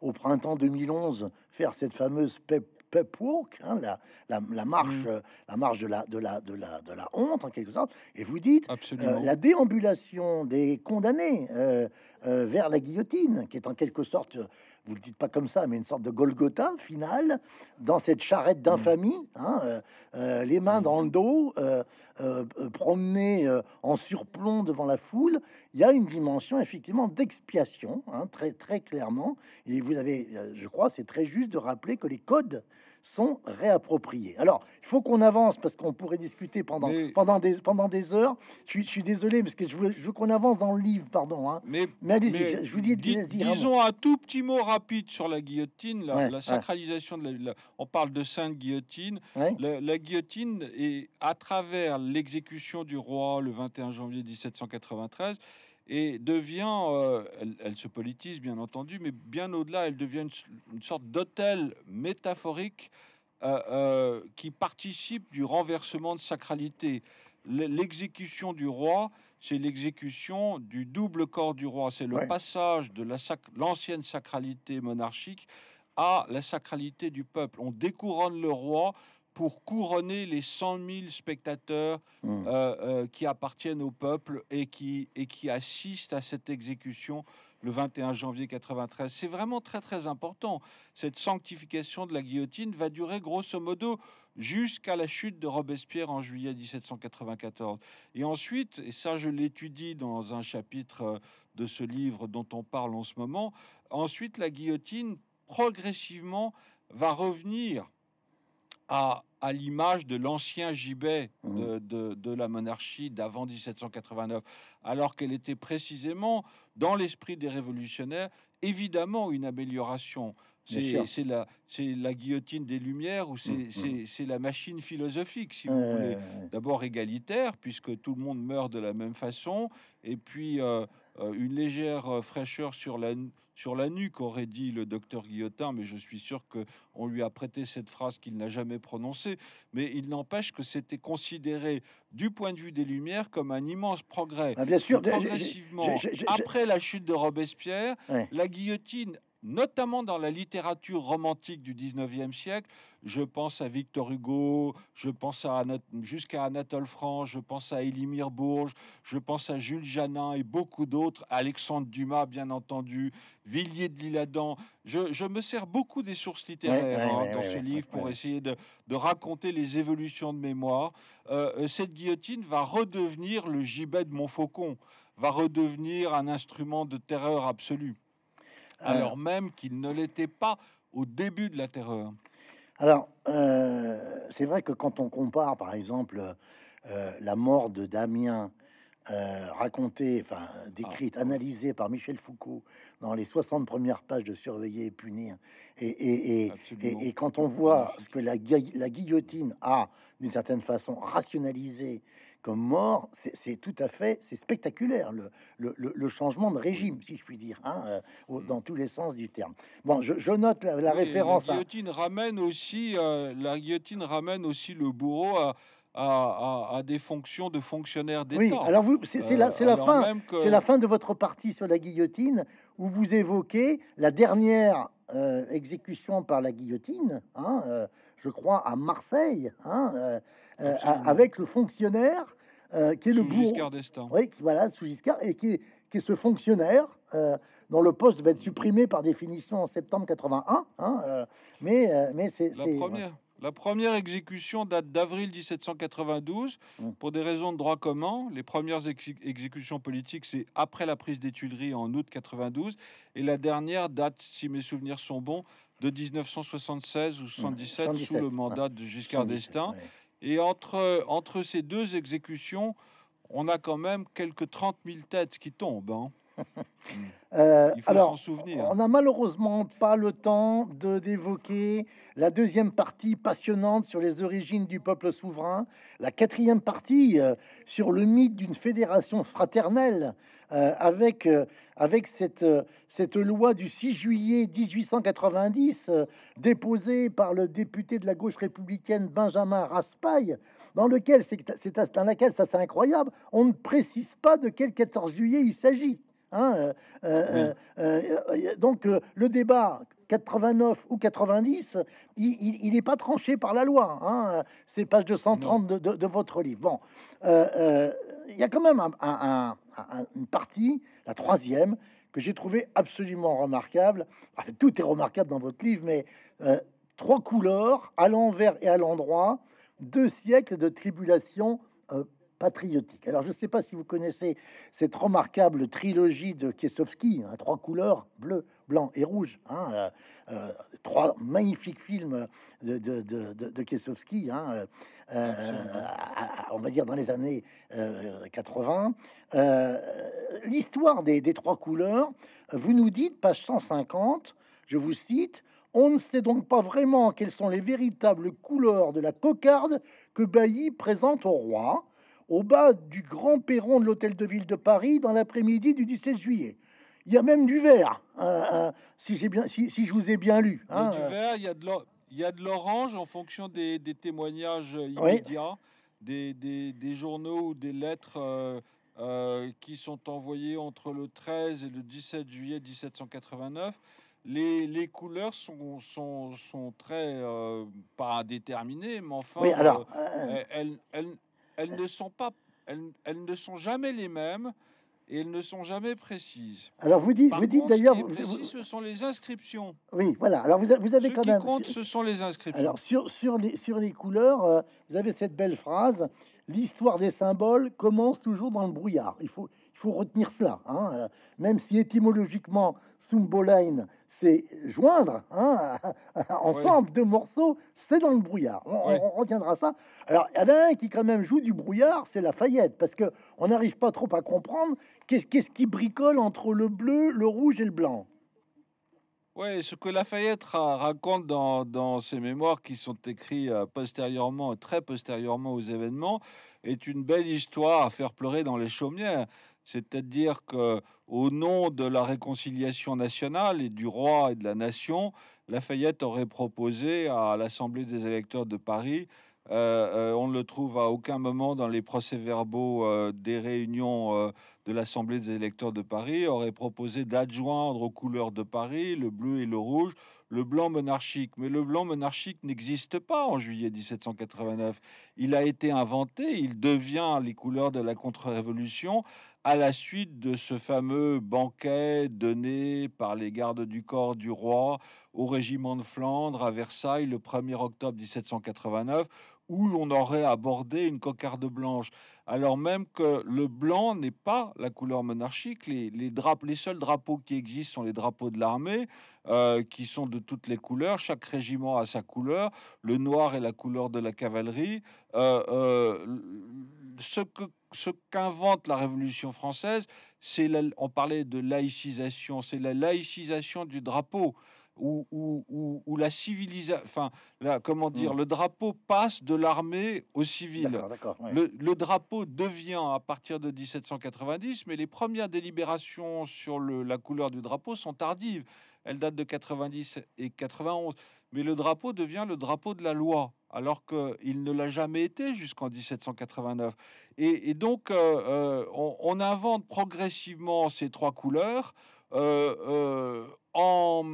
au printemps 2011 faire cette fameuse pep pep walk, hein, la, la, marche, mm. la marche de la, de la, de la, de la honte en quelque sorte. Et vous dites euh, la déambulation des condamnés, euh, euh, vers la guillotine, qui est en quelque sorte, euh, vous le dites pas comme ça, mais une sorte de Golgotha finale, dans cette charrette hmm. d'infamie, hein, euh, les mains hmm. dans le dos, promené en surplomb devant la foule, il y a une dimension effectivement d'expiation, hein, très, très clairement. Et vous avez, je crois, c'est très juste de rappeler que les codes sont réappropriés. Alors, il faut qu'on avance parce qu'on pourrait discuter pendant, pendant, des, pendant des heures. Je, suis, désolé parce que je veux, qu'on avance dans le livre, pardon. Hein. Mais, allez-y, je vous dis, disons un, tout petit mot rapide sur la guillotine, la, sacralisation de la, On parle de sainte guillotine. La, la, guillotine est à travers l'exécution du roi le 21 janvier 1793 et devient, euh, elle, se politise bien entendu, mais bien au-delà, elle devient une, sorte d'hôtel métaphorique euh, euh, qui participe du renversement de sacralité. L'exécution du roi, c'est l'exécution du double corps du roi, c'est le passage de l'ancienne la sacralité monarchique à la sacralité du peuple. On découronne le roi pour couronner les 100 000 spectateurs mmh. euh, euh, qui appartiennent au peuple et qui, et qui assistent à cette exécution le 21 janvier 93. C'est vraiment très très important. Cette sanctification de la guillotine va durer grosso modo jusqu'à la chute de Robespierre en juillet 1794. Et ensuite, et ça je l'étudie dans un chapitre euh, de ce livre dont on parle en ce moment, ensuite la guillotine progressivement va revenir à à l'image de l'ancien gibet mmh. de, la monarchie d'avant 1789, alors qu'elle était précisément, dans l'esprit des révolutionnaires, évidemment une amélioration. C'est la, guillotine des Lumières ou c'est mmh, mmh. la machine philosophique, si vous voulez. D'abord égalitaire, puisque tout le monde meurt de la même façon, et puis euh, euh, une légère euh, fraîcheur sur la, sur la nuque, aurait dit le docteur Guillotin, mais je suis sûr qu'on lui a prêté cette phrase qu'il n'a jamais prononcée. Mais il n'empêche que c'était considéré du point de vue des Lumières comme un immense progrès. Ah, bien sûr, progressivement, après la chute de Robespierre, la guillotine notamment dans la littérature romantique du 19e siècle. Je pense à Victor Hugo, je pense à jusqu'à Anatole France, je pense à Élimir Bourges, je pense à Jules Janin et beaucoup d'autres, Alexandre Dumas bien entendu, Villiers de l'Isle-Adam. Je, me sers beaucoup des sources littéraires hein, dans ce livre pour essayer de, raconter les évolutions de mémoire. Euh, euh, cette guillotine va redevenir le gibet de Montfaucon, va redevenir un instrument de terreur absolue. Euh. alors même qu'il ne l'était pas au début de la terreur. Alors, euh, c'est vrai que quand on compare, par exemple, euh, la mort de Damien racontée, enfin décrite, ah. analysée par Michel Foucault dans les 60 premières pages de Surveiller et punir, et, quand on voit ce que la, la guillotine a, d'une certaine façon, rationalisé comme mort, c'est tout à fait c'est spectaculaire le, changement de régime, si je puis dire, hein, euh, mm. dans tous les sens du terme. Bon, je, note la, référence. La guillotine ramène aussi euh, la guillotine ramène aussi le bourreau à, des fonctions de fonctionnaire d'État. Oui, alors vous, c'est la, la euh, fin, c'est la fin de votre partie sur la guillotine où vous évoquez la dernière exécution par la guillotine, hein, je crois à Marseille, hein, euh, avec le fonctionnaire euh, qui est le bourreau. Oui, voilà, sous Giscard, et qui est, qui ce fonctionnaire euh, dont le poste va être supprimé par définition en septembre 81. Hein, mais mais c'est la première exécution date d'avril 1792. Hum. Pour des raisons de droit commun, les premières exécutions politiques, c'est après la prise des Tuileries en août 92. Et la dernière date, si mes souvenirs sont bons, de 1976 ou 77, hum, sous le mandat de Giscard d'Estaing. Et entre, ces deux exécutions, on a quand même quelques 30 000 têtes qui tombent. Hein. Euh, Il faut alors, souvenir. on n'a malheureusement pas le temps de d'évoquer la deuxième partie passionnante sur les origines du peuple souverain, la quatrième partie euh, sur le mythe d'une fédération fraternelle euh, avec, euh, avec cette, euh, cette loi du 6 juillet 1890 déposée par le député de la gauche républicaine Benjamin Raspail, dans, lequel c'est, laquelle, ça c'est incroyable, on ne précise pas de quel 14 juillet il s'agit. Hein, donc le débat 89 ou 90, il n'est pas tranché par la loi. Hein, c'est page 230 de, votre livre. Bon, il y a quand même un une partie, la troisième, que j'ai trouvé absolument remarquable. fait tout est remarquable dans votre livre, mais euh, trois couleurs, à l'envers et à l'endroit, deux siècles de tribulation euh, patriotique. Alors, je ne sais pas si vous connaissez cette remarquable trilogie de Kiesowski, hein, trois couleurs, bleu, blanc et rouge. Hein, euh, euh, trois magnifiques films de, de, Kiesowski, hein, euh, on va dire dans les années 80. L'histoire des, des trois couleurs, vous nous dites, page 150, je vous cite, on ne sait donc pas vraiment quelles sont les véritables couleurs de la cocarde que Bailly présente au roi au bas du grand perron de l'hôtel de ville de Paris dans l'après-midi du 17 juillet. Il y a même du vert, hein, hein, si, j'ai bien, si, je vous ai bien lu. Il y a hein. du vert, il y a de l'orange en fonction des, témoignages euh, immédiats, des, journaux ou des lettres euh, euh, qui sont envoyées entre le 13 et le 17 juillet 1789. Les, couleurs sont, sont, très pas déterminées, mais enfin, oui, alors, elles ne sont pas, elles, ne sont jamais les mêmes et elles ne sont jamais précises. Alors vous dites, vous dites d'ailleurs, ce sont les inscriptions. Oui, voilà. Alors vous, avez ce quand qui Compte, ce sont les inscriptions. Alors sur les sur les couleurs, euh, vous avez cette belle phrase l'histoire des symboles commence toujours dans le brouillard. Il faut, retenir cela. Hein. Euh, même si étymologiquement, sumbolein, c'est joindre hein, ensemble deux morceaux, c'est dans le brouillard. On, retiendra ça. Alors, il y en a un qui quand même joue du brouillard, c'est Lafayette, parce que on n'arrive pas trop à comprendre qu'est-ce qu'est-ce qui bricole entre le bleu, le rouge et le blanc. Oui, ce que Lafayette raconte dans, dans, ses mémoires qui sont écrits euh, postérieurement, très postérieurement aux événements, est une belle histoire à faire pleurer dans les chaumières. C'est-à-dire que, au nom de la réconciliation nationale et du roi et de la nation, Lafayette aurait proposé à l'Assemblée des électeurs de Paris euh, euh, on ne le trouve à aucun moment dans les procès-verbaux euh, des réunions de l'Assemblée des électeurs de Paris, aurait proposé d'adjoindre aux couleurs de Paris le bleu et le rouge, le blanc monarchique. Mais le blanc monarchique n'existe pas en juillet 1789. Il a été inventé, il devient les couleurs de la contre-révolution à la suite de ce fameux banquet donné par les gardes du corps du roi au régiment de Flandre à Versailles le 1er octobre 1789 où l'on aurait abordé une cocarde blanche, alors même que le blanc n'est pas la couleur monarchique. Les, les seuls drapeaux qui existent sont les drapeaux de l'armée, euh, qui sont de toutes les couleurs. Chaque régiment a sa couleur. Le noir est la couleur de la cavalerie. Euh, euh, ce ce qu'invente la Révolution française, c'est on parlait de laïcisation, c'est la laïcisation du drapeau où, où, la civilisation, enfin, là, comment dire, mm. le drapeau passe de l'armée au civil. le, drapeau devient à partir de 1790, mais les premières délibérations sur la couleur du drapeau sont tardives. Elles datent de 90 et 91. Mais le drapeau devient le drapeau de la loi, alors qu'il ne l'a jamais été jusqu'en 1789. Et, donc, euh, euh, on, invente progressivement ces trois couleurs. Euh, en,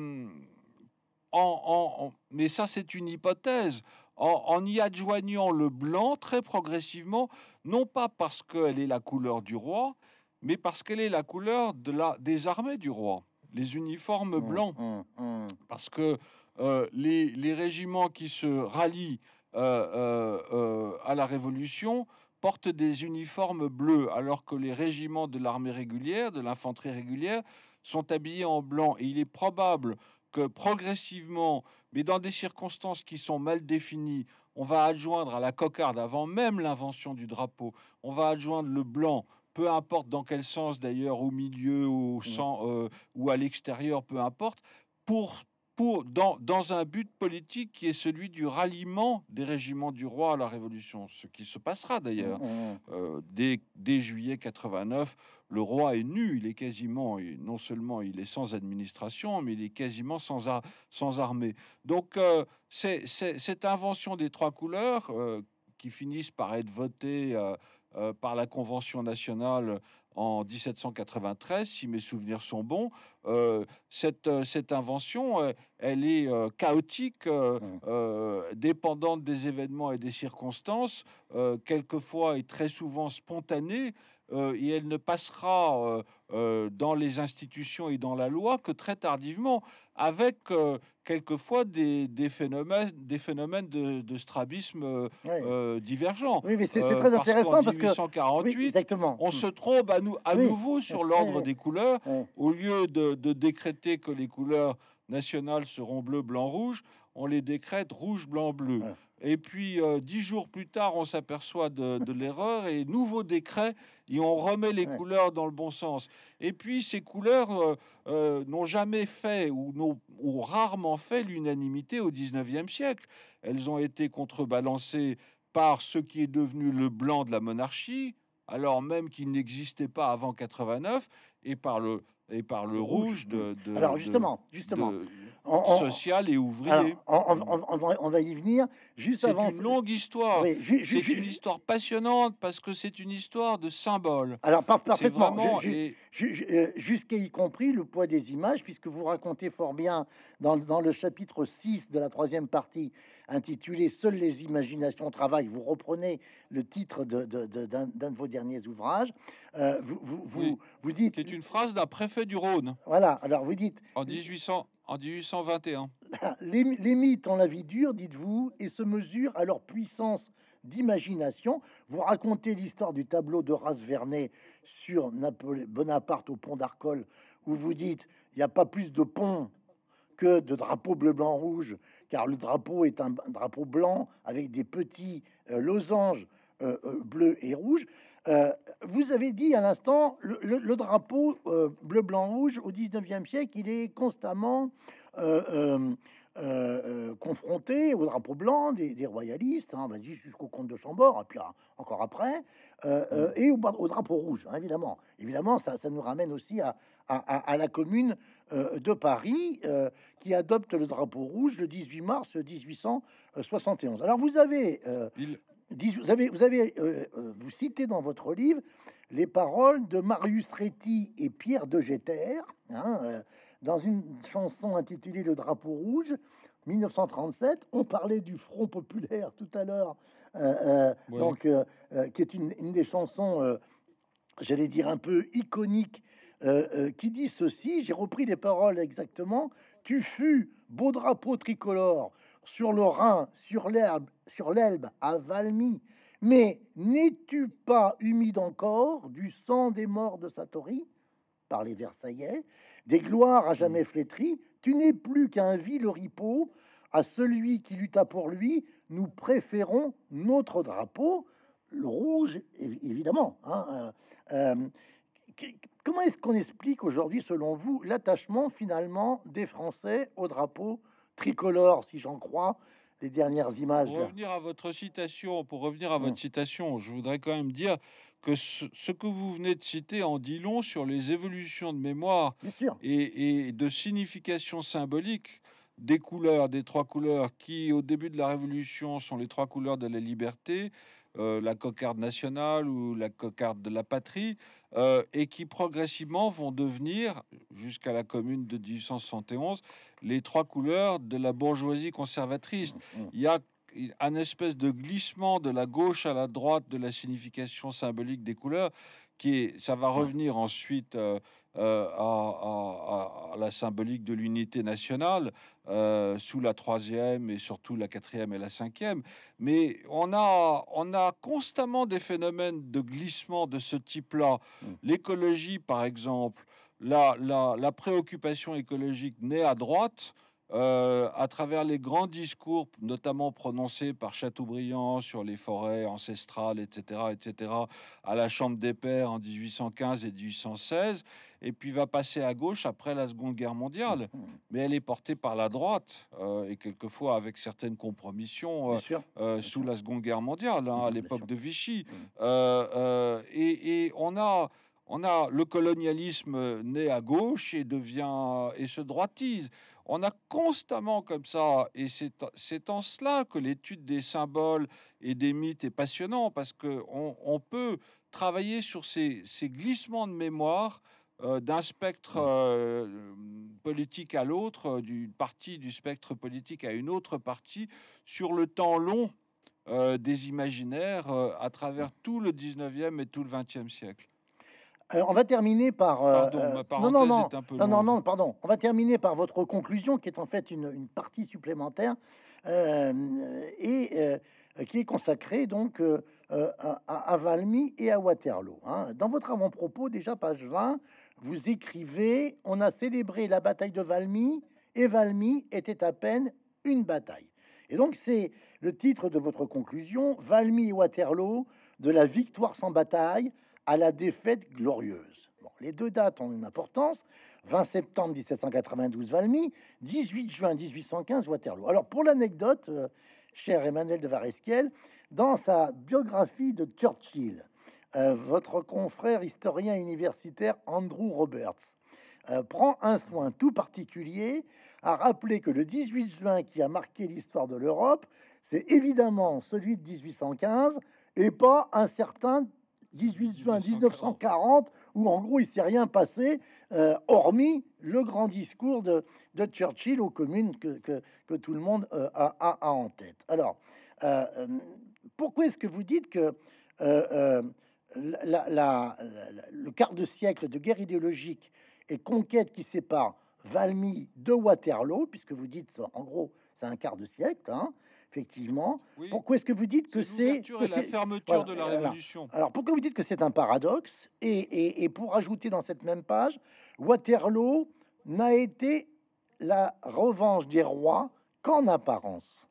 mais ça c'est une hypothèse, en, y adjoignant le blanc très progressivement, non pas parce qu'elle est la couleur du roi, mais parce qu'elle est la couleur de la, des armées du roi, les uniformes mmh, blancs. Mmh, mmh. Parce que euh, les, régiments qui se rallient euh, euh, à la Révolution portent des uniformes bleus, alors que les régiments de l'armée régulière, de l'infanterie régulière, sont habillés en blanc. Et il est probable que progressivement, mais dans des circonstances qui sont mal définies, on va adjoindre à la cocarde, avant même l'invention du drapeau, on va adjoindre le blanc, peu importe dans quel sens d'ailleurs, au milieu, au sang, mmh. euh, ou à l'extérieur, peu importe, pour dans, un but politique qui est celui du ralliement des régiments du roi à la Révolution, ce qui se passera d'ailleurs. Mmh, mmh. Euh, dès, juillet 89, le roi est nu, il est quasiment, non seulement il est sans administration, mais il est quasiment sans, armée. Donc euh, c'est cette invention des trois couleurs euh, qui finissent par être votées par la Convention nationale en 1793, si mes souvenirs sont bons, euh, cette, euh, cette, invention, euh, elle est chaotique, mmh. dépendante des événements et des circonstances, quelquefois et très souvent spontanée, et elle ne passera dans les institutions et dans la loi que très tardivement, avec quelquefois des, phénomènes, des phénomènes de, strabisme euh, euh, divergent oui. mais c'est euh, très intéressant parce, que exactement. on mm. se trompe à, nous, à nouveau sur l'ordre des couleurs. Au lieu de, décréter que les couleurs nationales seront bleu, blanc, rouge, on les décrète rouge, blanc, bleu. Et puis, euh, dix jours plus tard, on s'aperçoit de, l'erreur et nouveau décret, et on remet les couleurs dans le bon sens. Et puis, ces couleurs euh, euh, n'ont jamais fait ou ou rarement fait l'unanimité au 19e siècle. Elles ont été contrebalancées par ce qui est devenu le blanc de la monarchie, alors même qu'il n'existait pas avant 89, et par le, et par le rouge, de, Alors, justement, justement social et ouvrier. on, va y venir juste avant. C'est une longue histoire. Oui, c'est une histoire passionnante parce que c'est une histoire de symbole. Alors parfaitement. Vraiment, euh, Jusqu'à y compris le poids des images, puisque vous racontez fort bien dans, le chapitre 6 de la troisième partie intitulé Seules les imaginations travaillent. Vous reprenez le titre d'un de, vos derniers ouvrages. Euh, vous, vous, vous, dites. C'est une phrase d'un préfet du Rhône. Voilà. Alors vous dites. En 1800. Les, mythes ont la vie dure, dites-vous, et se mesurent à leur puissance d'imagination. Vous racontez l'histoire du tableau de vernet sur Bonaparte au pont d'Arcole, où vous dites il n'y a pas plus de pont que de drapeau bleu, blanc, rouge, car le drapeau est un drapeau blanc avec des petits euh, losanges euh, euh, bleus et rouges. Euh, vous avez dit à l'instant, le, drapeau euh, bleu, blanc, rouge au 19e siècle, il est constamment euh, confronté au drapeau blanc des, royalistes, hein, va dire jusqu'au comte de Chambord, et puis encore après, mm. et au, drapeau rouge, hein, évidemment. Évidemment, ça, nous ramène aussi à, la commune de Paris qui adopte le drapeau rouge le 18 mars 1871. Alors vous avez... Vous avez, vous, avez euh, euh, vous citez dans votre livre les paroles de Marius Réti et Pierre de Jeter hein, euh, dans une chanson intitulée Le drapeau rouge. 1937, on parlait du Front populaire tout à l'heure, donc qui est une, une des chansons, j'allais dire un peu iconique, qui dit ceci. J'ai repris les paroles exactement. Tu fus beau drapeau tricolore sur le Rhin, sur l'herbe sur l'Elbe, à Valmy. Mais n'es-tu pas humide encore du sang des morts de Satori, par les Versaillais, des gloires à jamais flétries Tu n'es plus qu'un vil oripeau. À celui qui lutta pour lui, nous préférons notre drapeau, le rouge, évidemment. Hein, euh, euh, comment est-ce qu'on explique aujourd'hui, selon vous, l'attachement finalement des Français au drapeau tricolore, si j'en crois, dernières images. Pour revenir à votre citation, pour revenir à votre hum. citation, je voudrais quand même dire que ce, que vous venez de citer en dit long sur les évolutions de mémoire et, de signification symbolique des couleurs, des trois couleurs qui, au début de la Révolution, sont les trois couleurs de la liberté, euh, la cocarde nationale ou la cocarde de la patrie, euh, et qui progressivement vont devenir, jusqu'à la commune de 1871, les trois couleurs de la bourgeoisie conservatrice. Mm, mm. Il y a un espèce de glissement de la gauche à la droite de la signification symbolique des couleurs, qui est, ça va mm. revenir ensuite euh, euh, à, la symbolique de l'unité nationale euh, sous la troisième et surtout la quatrième et la cinquième. Mais on a, constamment des phénomènes de glissement de ce type-là. Mmh. L'écologie, par exemple, la, préoccupation écologique naît à droite euh, à travers les grands discours, notamment prononcés par Chateaubriand sur les forêts ancestrales, etc., etc., à la Chambre des Pairs en 1815 et 1816, et puis va passer à gauche après la Seconde Guerre mondiale. Mm-hmm. Mais elle est portée par la droite, euh, et quelquefois avec certaines compromissions euh, sous la Seconde Guerre mondiale, hein, mm-hmm, à l'époque de Vichy. Mm-hmm. Et, et on a... On a le colonialisme né à gauche et devient et se droitise. On a constamment comme ça, et c'est en cela que l'étude des symboles et des mythes est passionnante, parce qu'on on peut travailler sur ces, glissements de mémoire euh, d'un spectre euh, politique à l'autre, euh, d'une partie du spectre politique à une autre partie, sur le temps long des imaginaires à travers tout le 19e et tout le 20e siècle. Euh, on va terminer par. Euh, euh, non, non, non, pardon. On va terminer par votre conclusion, qui est en fait une, partie supplémentaire et qui est consacrée donc à, Valmy et à Waterloo. Hein. Dans votre avant-propos, déjà page 20, vous écrivez On a célébré la bataille de Valmy et Valmy était à peine une bataille. Et donc, c'est le titre de votre conclusion Valmy et Waterloo, de la victoire sans bataille à la défaite glorieuse. les deux dates ont une importance. 20 septembre 1792 Valmy, 18 juin 1815 Waterloo. Alors pour l'anecdote, euh, cher Emmanuel de Varesquiel, dans sa biographie de Churchill, euh, votre confrère historien universitaire Andrew Roberts euh, prend un soin tout particulier à rappeler que le 18 juin qui a marqué l'histoire de l'Europe, c'est évidemment celui de 1815 et pas un certain 18 juin 1940, où en gros il s'est rien passé, euh, hormis le grand discours de, Churchill aux communes que, tout le monde euh, a, en tête. Alors, euh, pourquoi est-ce que vous dites que le quart de siècle de guerre idéologique et conquête qui sépare Valmy de Waterloo, puisque vous dites en gros c'est un quart de siècle, hein, effectivement. Pourquoi est-ce que vous dites que c'est la fermeture de la révolution alors, pourquoi vous dites que c'est un paradoxe et, et, pour ajouter dans cette même page, Waterloo n'a été la revanche des rois qu'en apparence.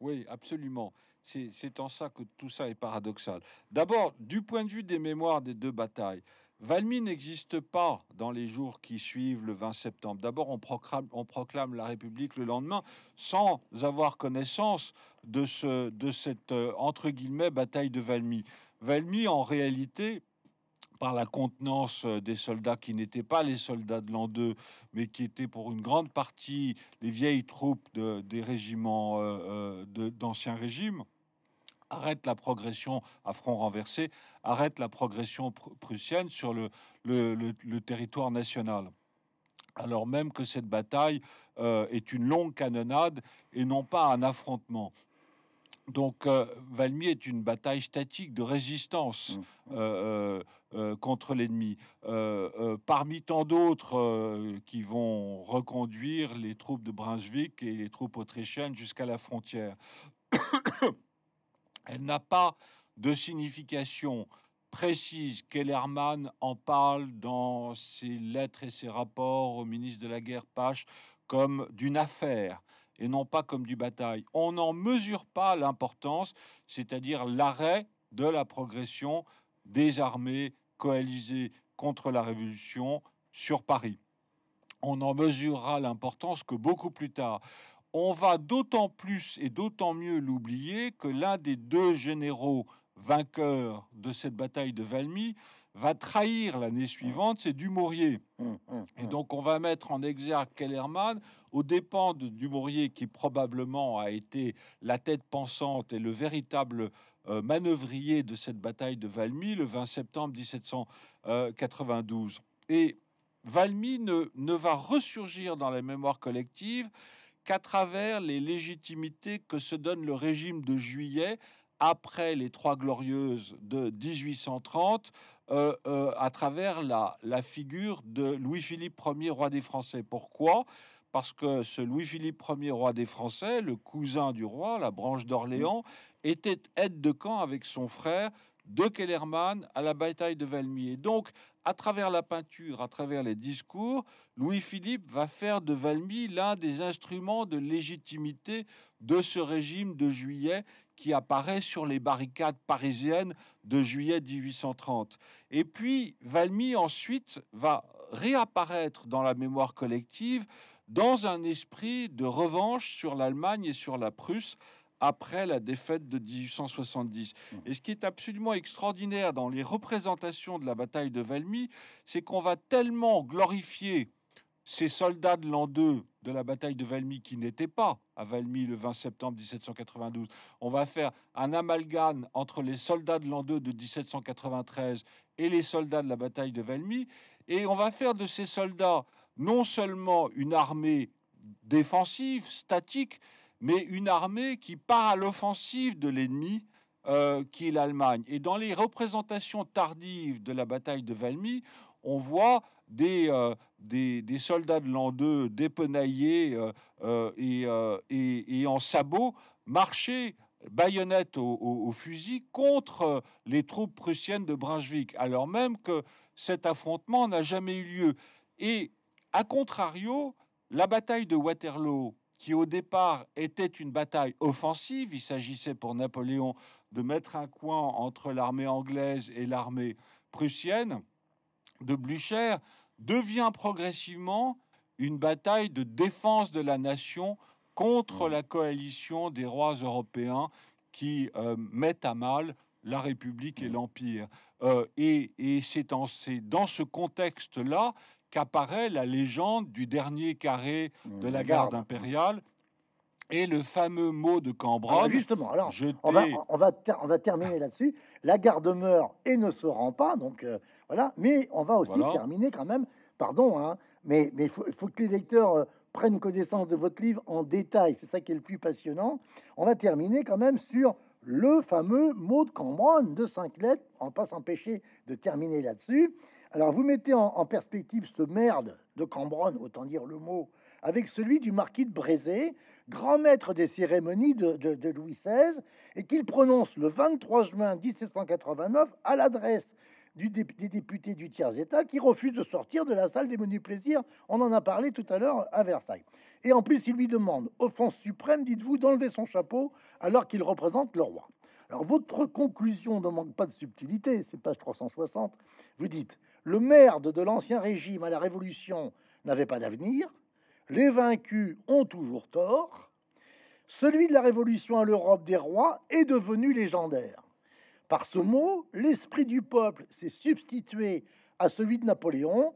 Oui, absolument. C'est en ça que tout ça est paradoxal. D'abord, du point de vue des mémoires des deux batailles, Valmy n'existe pas dans les jours qui suivent le 20 septembre. D'abord, on proclame, la République le lendemain sans avoir connaissance de, cette, euh, entre guillemets, bataille de Valmy. Valmy, en réalité, par la contenance euh, des soldats qui n'étaient pas les soldats de l'an 2, mais qui étaient pour une grande partie les vieilles troupes des régiments euh, d'ancien régime, arrête la progression à front renversé, arrête la progression prussienne sur le, territoire national alors même que cette bataille euh, est une longue canonnade et non pas un affrontement. Donc euh, Valmy est une bataille statique de résistance mmh. euh, contre l'ennemi. parmi tant d'autres qui vont reconduire les troupes de Brunswick et les troupes autrichiennes jusqu'à la frontière. Elle n'a pas de signification précise. Kellerman en parle dans ses lettres et ses rapports au ministre de la guerre Pache comme d'une affaire et non pas comme du bataille. On n'en mesure pas l'importance, c'est-à-dire l'arrêt de la progression des armées coalisées contre la Révolution sur Paris. On en mesurera l'importance que beaucoup plus tard on va d'autant plus et d'autant mieux l'oublier que l'un des deux généraux vainqueurs de cette bataille de Valmy va trahir l'année suivante, c'est Dumouriez. Et donc on va mettre en exergue Kellermann, aux dépens de Dumouriez qui probablement a été la tête pensante et le véritable euh, manœuvrier de cette bataille de Valmy le 20 septembre 1792. Euh, et Valmy ne, ne va ressurgir dans la mémoire collective qu'à travers les légitimités que se donne le régime de juillet après les Trois Glorieuses de 1830, euh, euh, à travers la, la figure de Louis-Philippe Ier, roi des Français. Pourquoi Parce que ce Louis-Philippe Ier, roi des Français, le cousin du roi, la branche d'Orléans, était aide de camp avec son frère de Kellerman à la bataille de Valmy. Et donc, à travers la peinture, à travers les discours, Louis-Philippe va faire de Valmy l'un des instruments de légitimité de ce régime de juillet qui apparaît sur les barricades parisiennes de juillet 1830. Et puis Valmy ensuite va réapparaître dans la mémoire collective dans un esprit de revanche sur l'Allemagne et sur la Prusse après la défaite de 1870. Mmh. Et ce qui est absolument extraordinaire dans les représentations de la bataille de Valmy, c'est qu'on va tellement glorifier ces soldats de l'an 2 de la bataille de Valmy qui n'étaient pas à Valmy le 20 septembre 1792. On va faire un amalgame entre les soldats de l'an 2 de 1793 et les soldats de la bataille de Valmy. Et on va faire de ces soldats non seulement une armée défensive, statique, mais une armée qui part à l'offensive de l'ennemi, euh, qui est l'Allemagne. Et dans les représentations tardives de la bataille de Valmy, on voit des, euh, des, soldats de l'an 2 dépenaillés euh, et, en sabots marcher baïonnette au, au, fusil contre les troupes prussiennes de Brunswick, alors même que cet affrontement n'a jamais eu lieu. Et à contrario, la bataille de Waterloo qui au départ était une bataille offensive. Il s'agissait pour Napoléon de mettre un coin entre l'armée anglaise et l'armée prussienne de Blücher, devient progressivement une bataille de défense de la nation contre mmh. la coalition des rois européens qui euh, mettent à mal la République et mmh. l'Empire. Euh, et, c'est dans ce contexte-là qu'apparaît la légende du dernier carré de euh, la, garde, impériale et le fameux mot de Cambronne. justement, alors on va, on, va on va terminer là-dessus. La garde meurt et ne se rend pas, donc euh, voilà. Mais on va aussi terminer quand même, pardon, hein, mais il faut, que les lecteurs euh, prennent connaissance de votre livre en détail, c'est ça qui est le plus passionnant. On va terminer quand même sur le fameux mot de Cambronne de cinq lettres, on va pas s'empêcher de terminer là-dessus. Alors vous mettez en, perspective ce merde de Cambronne, autant dire le mot, avec celui du marquis de Brézé, grand maître des cérémonies de, Louis XVI, et qu'il prononce le 23 juin 1789 à l'adresse des députés du tiers-État qui refusent de sortir de la salle des menus plaisirs. On en a parlé tout à l'heure à Versailles. Et en plus, il lui demande, offense suprême, dites-vous, d'enlever son chapeau alors qu'il représente le roi. Alors votre conclusion ne manque pas de subtilité, c'est page 360. Vous dites le merde de l'ancien régime à la Révolution n'avait pas d'avenir, les vaincus ont toujours tort, celui de la Révolution à l'Europe des rois est devenu légendaire. Par ce mot, l'esprit du peuple s'est substitué à celui de Napoléon,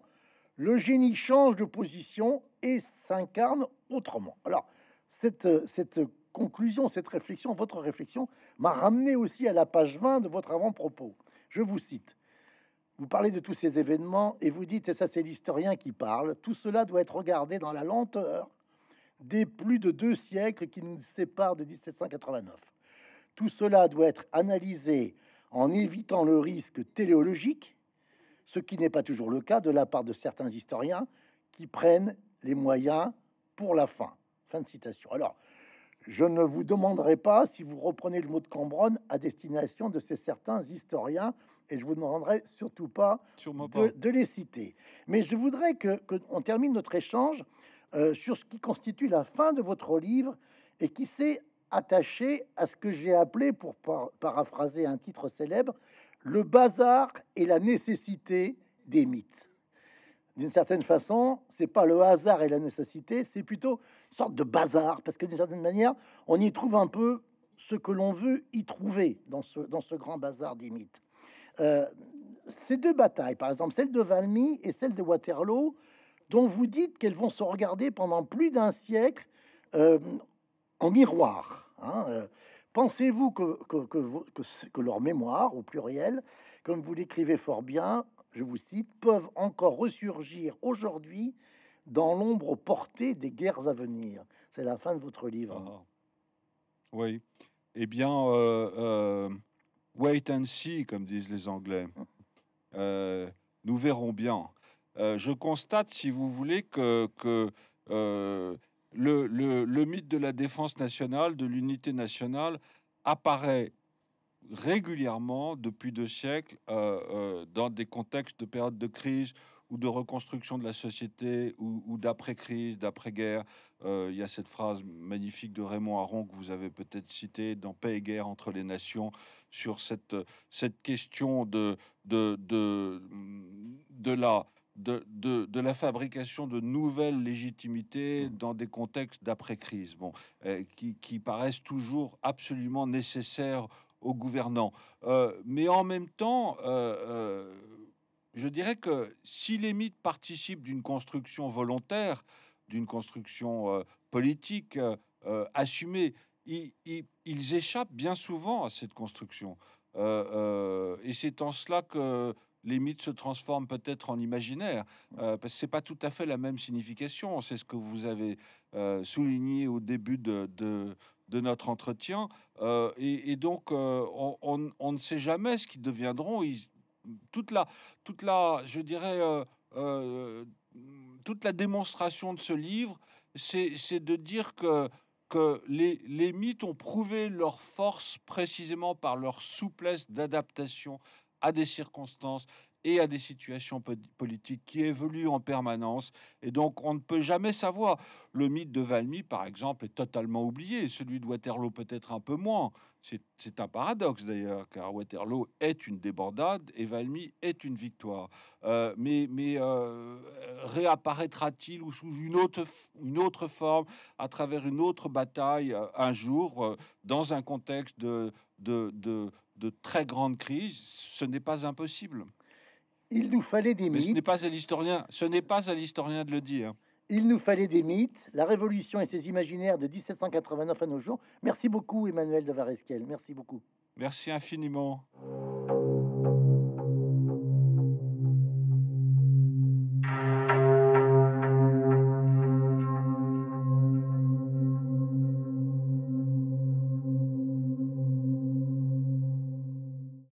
le génie change de position et s'incarne autrement. Alors, cette, cette conclusion, cette réflexion, votre réflexion, m'a ramené aussi à la page 20 de votre avant-propos. Je vous cite. Vous parlez de tous ces événements et vous dites, et ça c'est l'historien qui parle, tout cela doit être regardé dans la lenteur des plus de deux siècles qui nous séparent de 1789. Tout cela doit être analysé en évitant le risque téléologique, ce qui n'est pas toujours le cas de la part de certains historiens qui prennent les moyens pour la fin. Fin de citation. Alors, je ne vous demanderai pas si vous reprenez le mot de Cambronne à destination de ces certains historiens, et je vous demanderai surtout pas, de, les citer. Mais je voudrais que qu'on termine notre échange euh, sur ce qui constitue la fin de votre livre et qui s'est attaché à ce que j'ai appelé, pour paraphraser un titre célèbre, le bazar et la nécessité des mythes d'une certaine façon, c'est pas le hasard et la nécessité, c'est plutôt une sorte de bazar, parce que d'une certaine manière, on y trouve un peu ce que l'on veut y trouver dans ce, dans ce grand bazar des mythes. Euh, ces deux batailles, par exemple, celle de Valmy et celle de Waterloo, dont vous dites qu'elles vont se regarder pendant plus d'un siècle euh, en miroir. Hein, euh, pensez-vous que que, que, leur mémoire, au pluriel, comme vous l'écrivez fort bien, je vous cite, peuvent encore ressurgir aujourd'hui dans l'ombre portée des guerres à venir. C'est la fin de votre livre. Ah. Oui. Eh bien, euh, euh, wait and see, comme disent les Anglais. Hum. Euh, nous verrons bien. je constate, si vous voulez, que, le, le mythe de la défense nationale, de l'unité nationale, apparaît régulièrement depuis deux siècles euh, euh, dans des contextes de période de crise ou de reconstruction de la société ou, d'après-crise, d'après-guerre. Euh, il y a cette phrase magnifique de Raymond Aron que vous avez peut-être citée dans Paix et guerre entre les nations sur cette, cette question de, de, de, de la... De, de, de, la fabrication de nouvelles légitimités mmh. dans des contextes d'après-crise, bon, qui, qui, paraissent toujours absolument nécessaires au gouvernants. Euh, mais en même temps, euh, euh, je dirais que si les mythes participent d'une construction volontaire, d'une construction politique assumée, ils, échappent bien souvent à cette construction. et c'est en cela que les mythes se transforment peut-être en imaginaire, parce que c'est pas tout à fait la même signification. C'est ce que vous avez souligné au début de, de notre entretien. Euh, et, donc, euh, on, ne sait jamais ce qu'ils deviendront. Ils, toute, la, toute la, je dirais, euh, toute la démonstration de ce livre, c'est de dire que, que les, les mythes ont prouvé leur force précisément par leur souplesse d'adaptation à des circonstances et à des situations politiques qui évoluent en permanence. Et donc, on ne peut jamais savoir. Le mythe de Valmy, par exemple, est totalement oublié. Celui de Waterloo, peut-être un peu moins. C'est un paradoxe d'ailleurs, car Waterloo est une débandade et Valmy est une victoire. Euh, mais euh, réapparaîtra-t-il ou sous une autre, une autre forme, à travers une autre bataille, euh, un jour, dans un contexte de, de, de très grande crise Ce n'est pas impossible. Il nous fallait des mythes. ce n'est pas à l'historien, ce n'est pas à l'historien de le dire. Il nous fallait des mythes, la Révolution et ses imaginaires de 1789 à nos jours. Merci beaucoup, Emmanuel de Varesquiel. Merci beaucoup. Merci infiniment.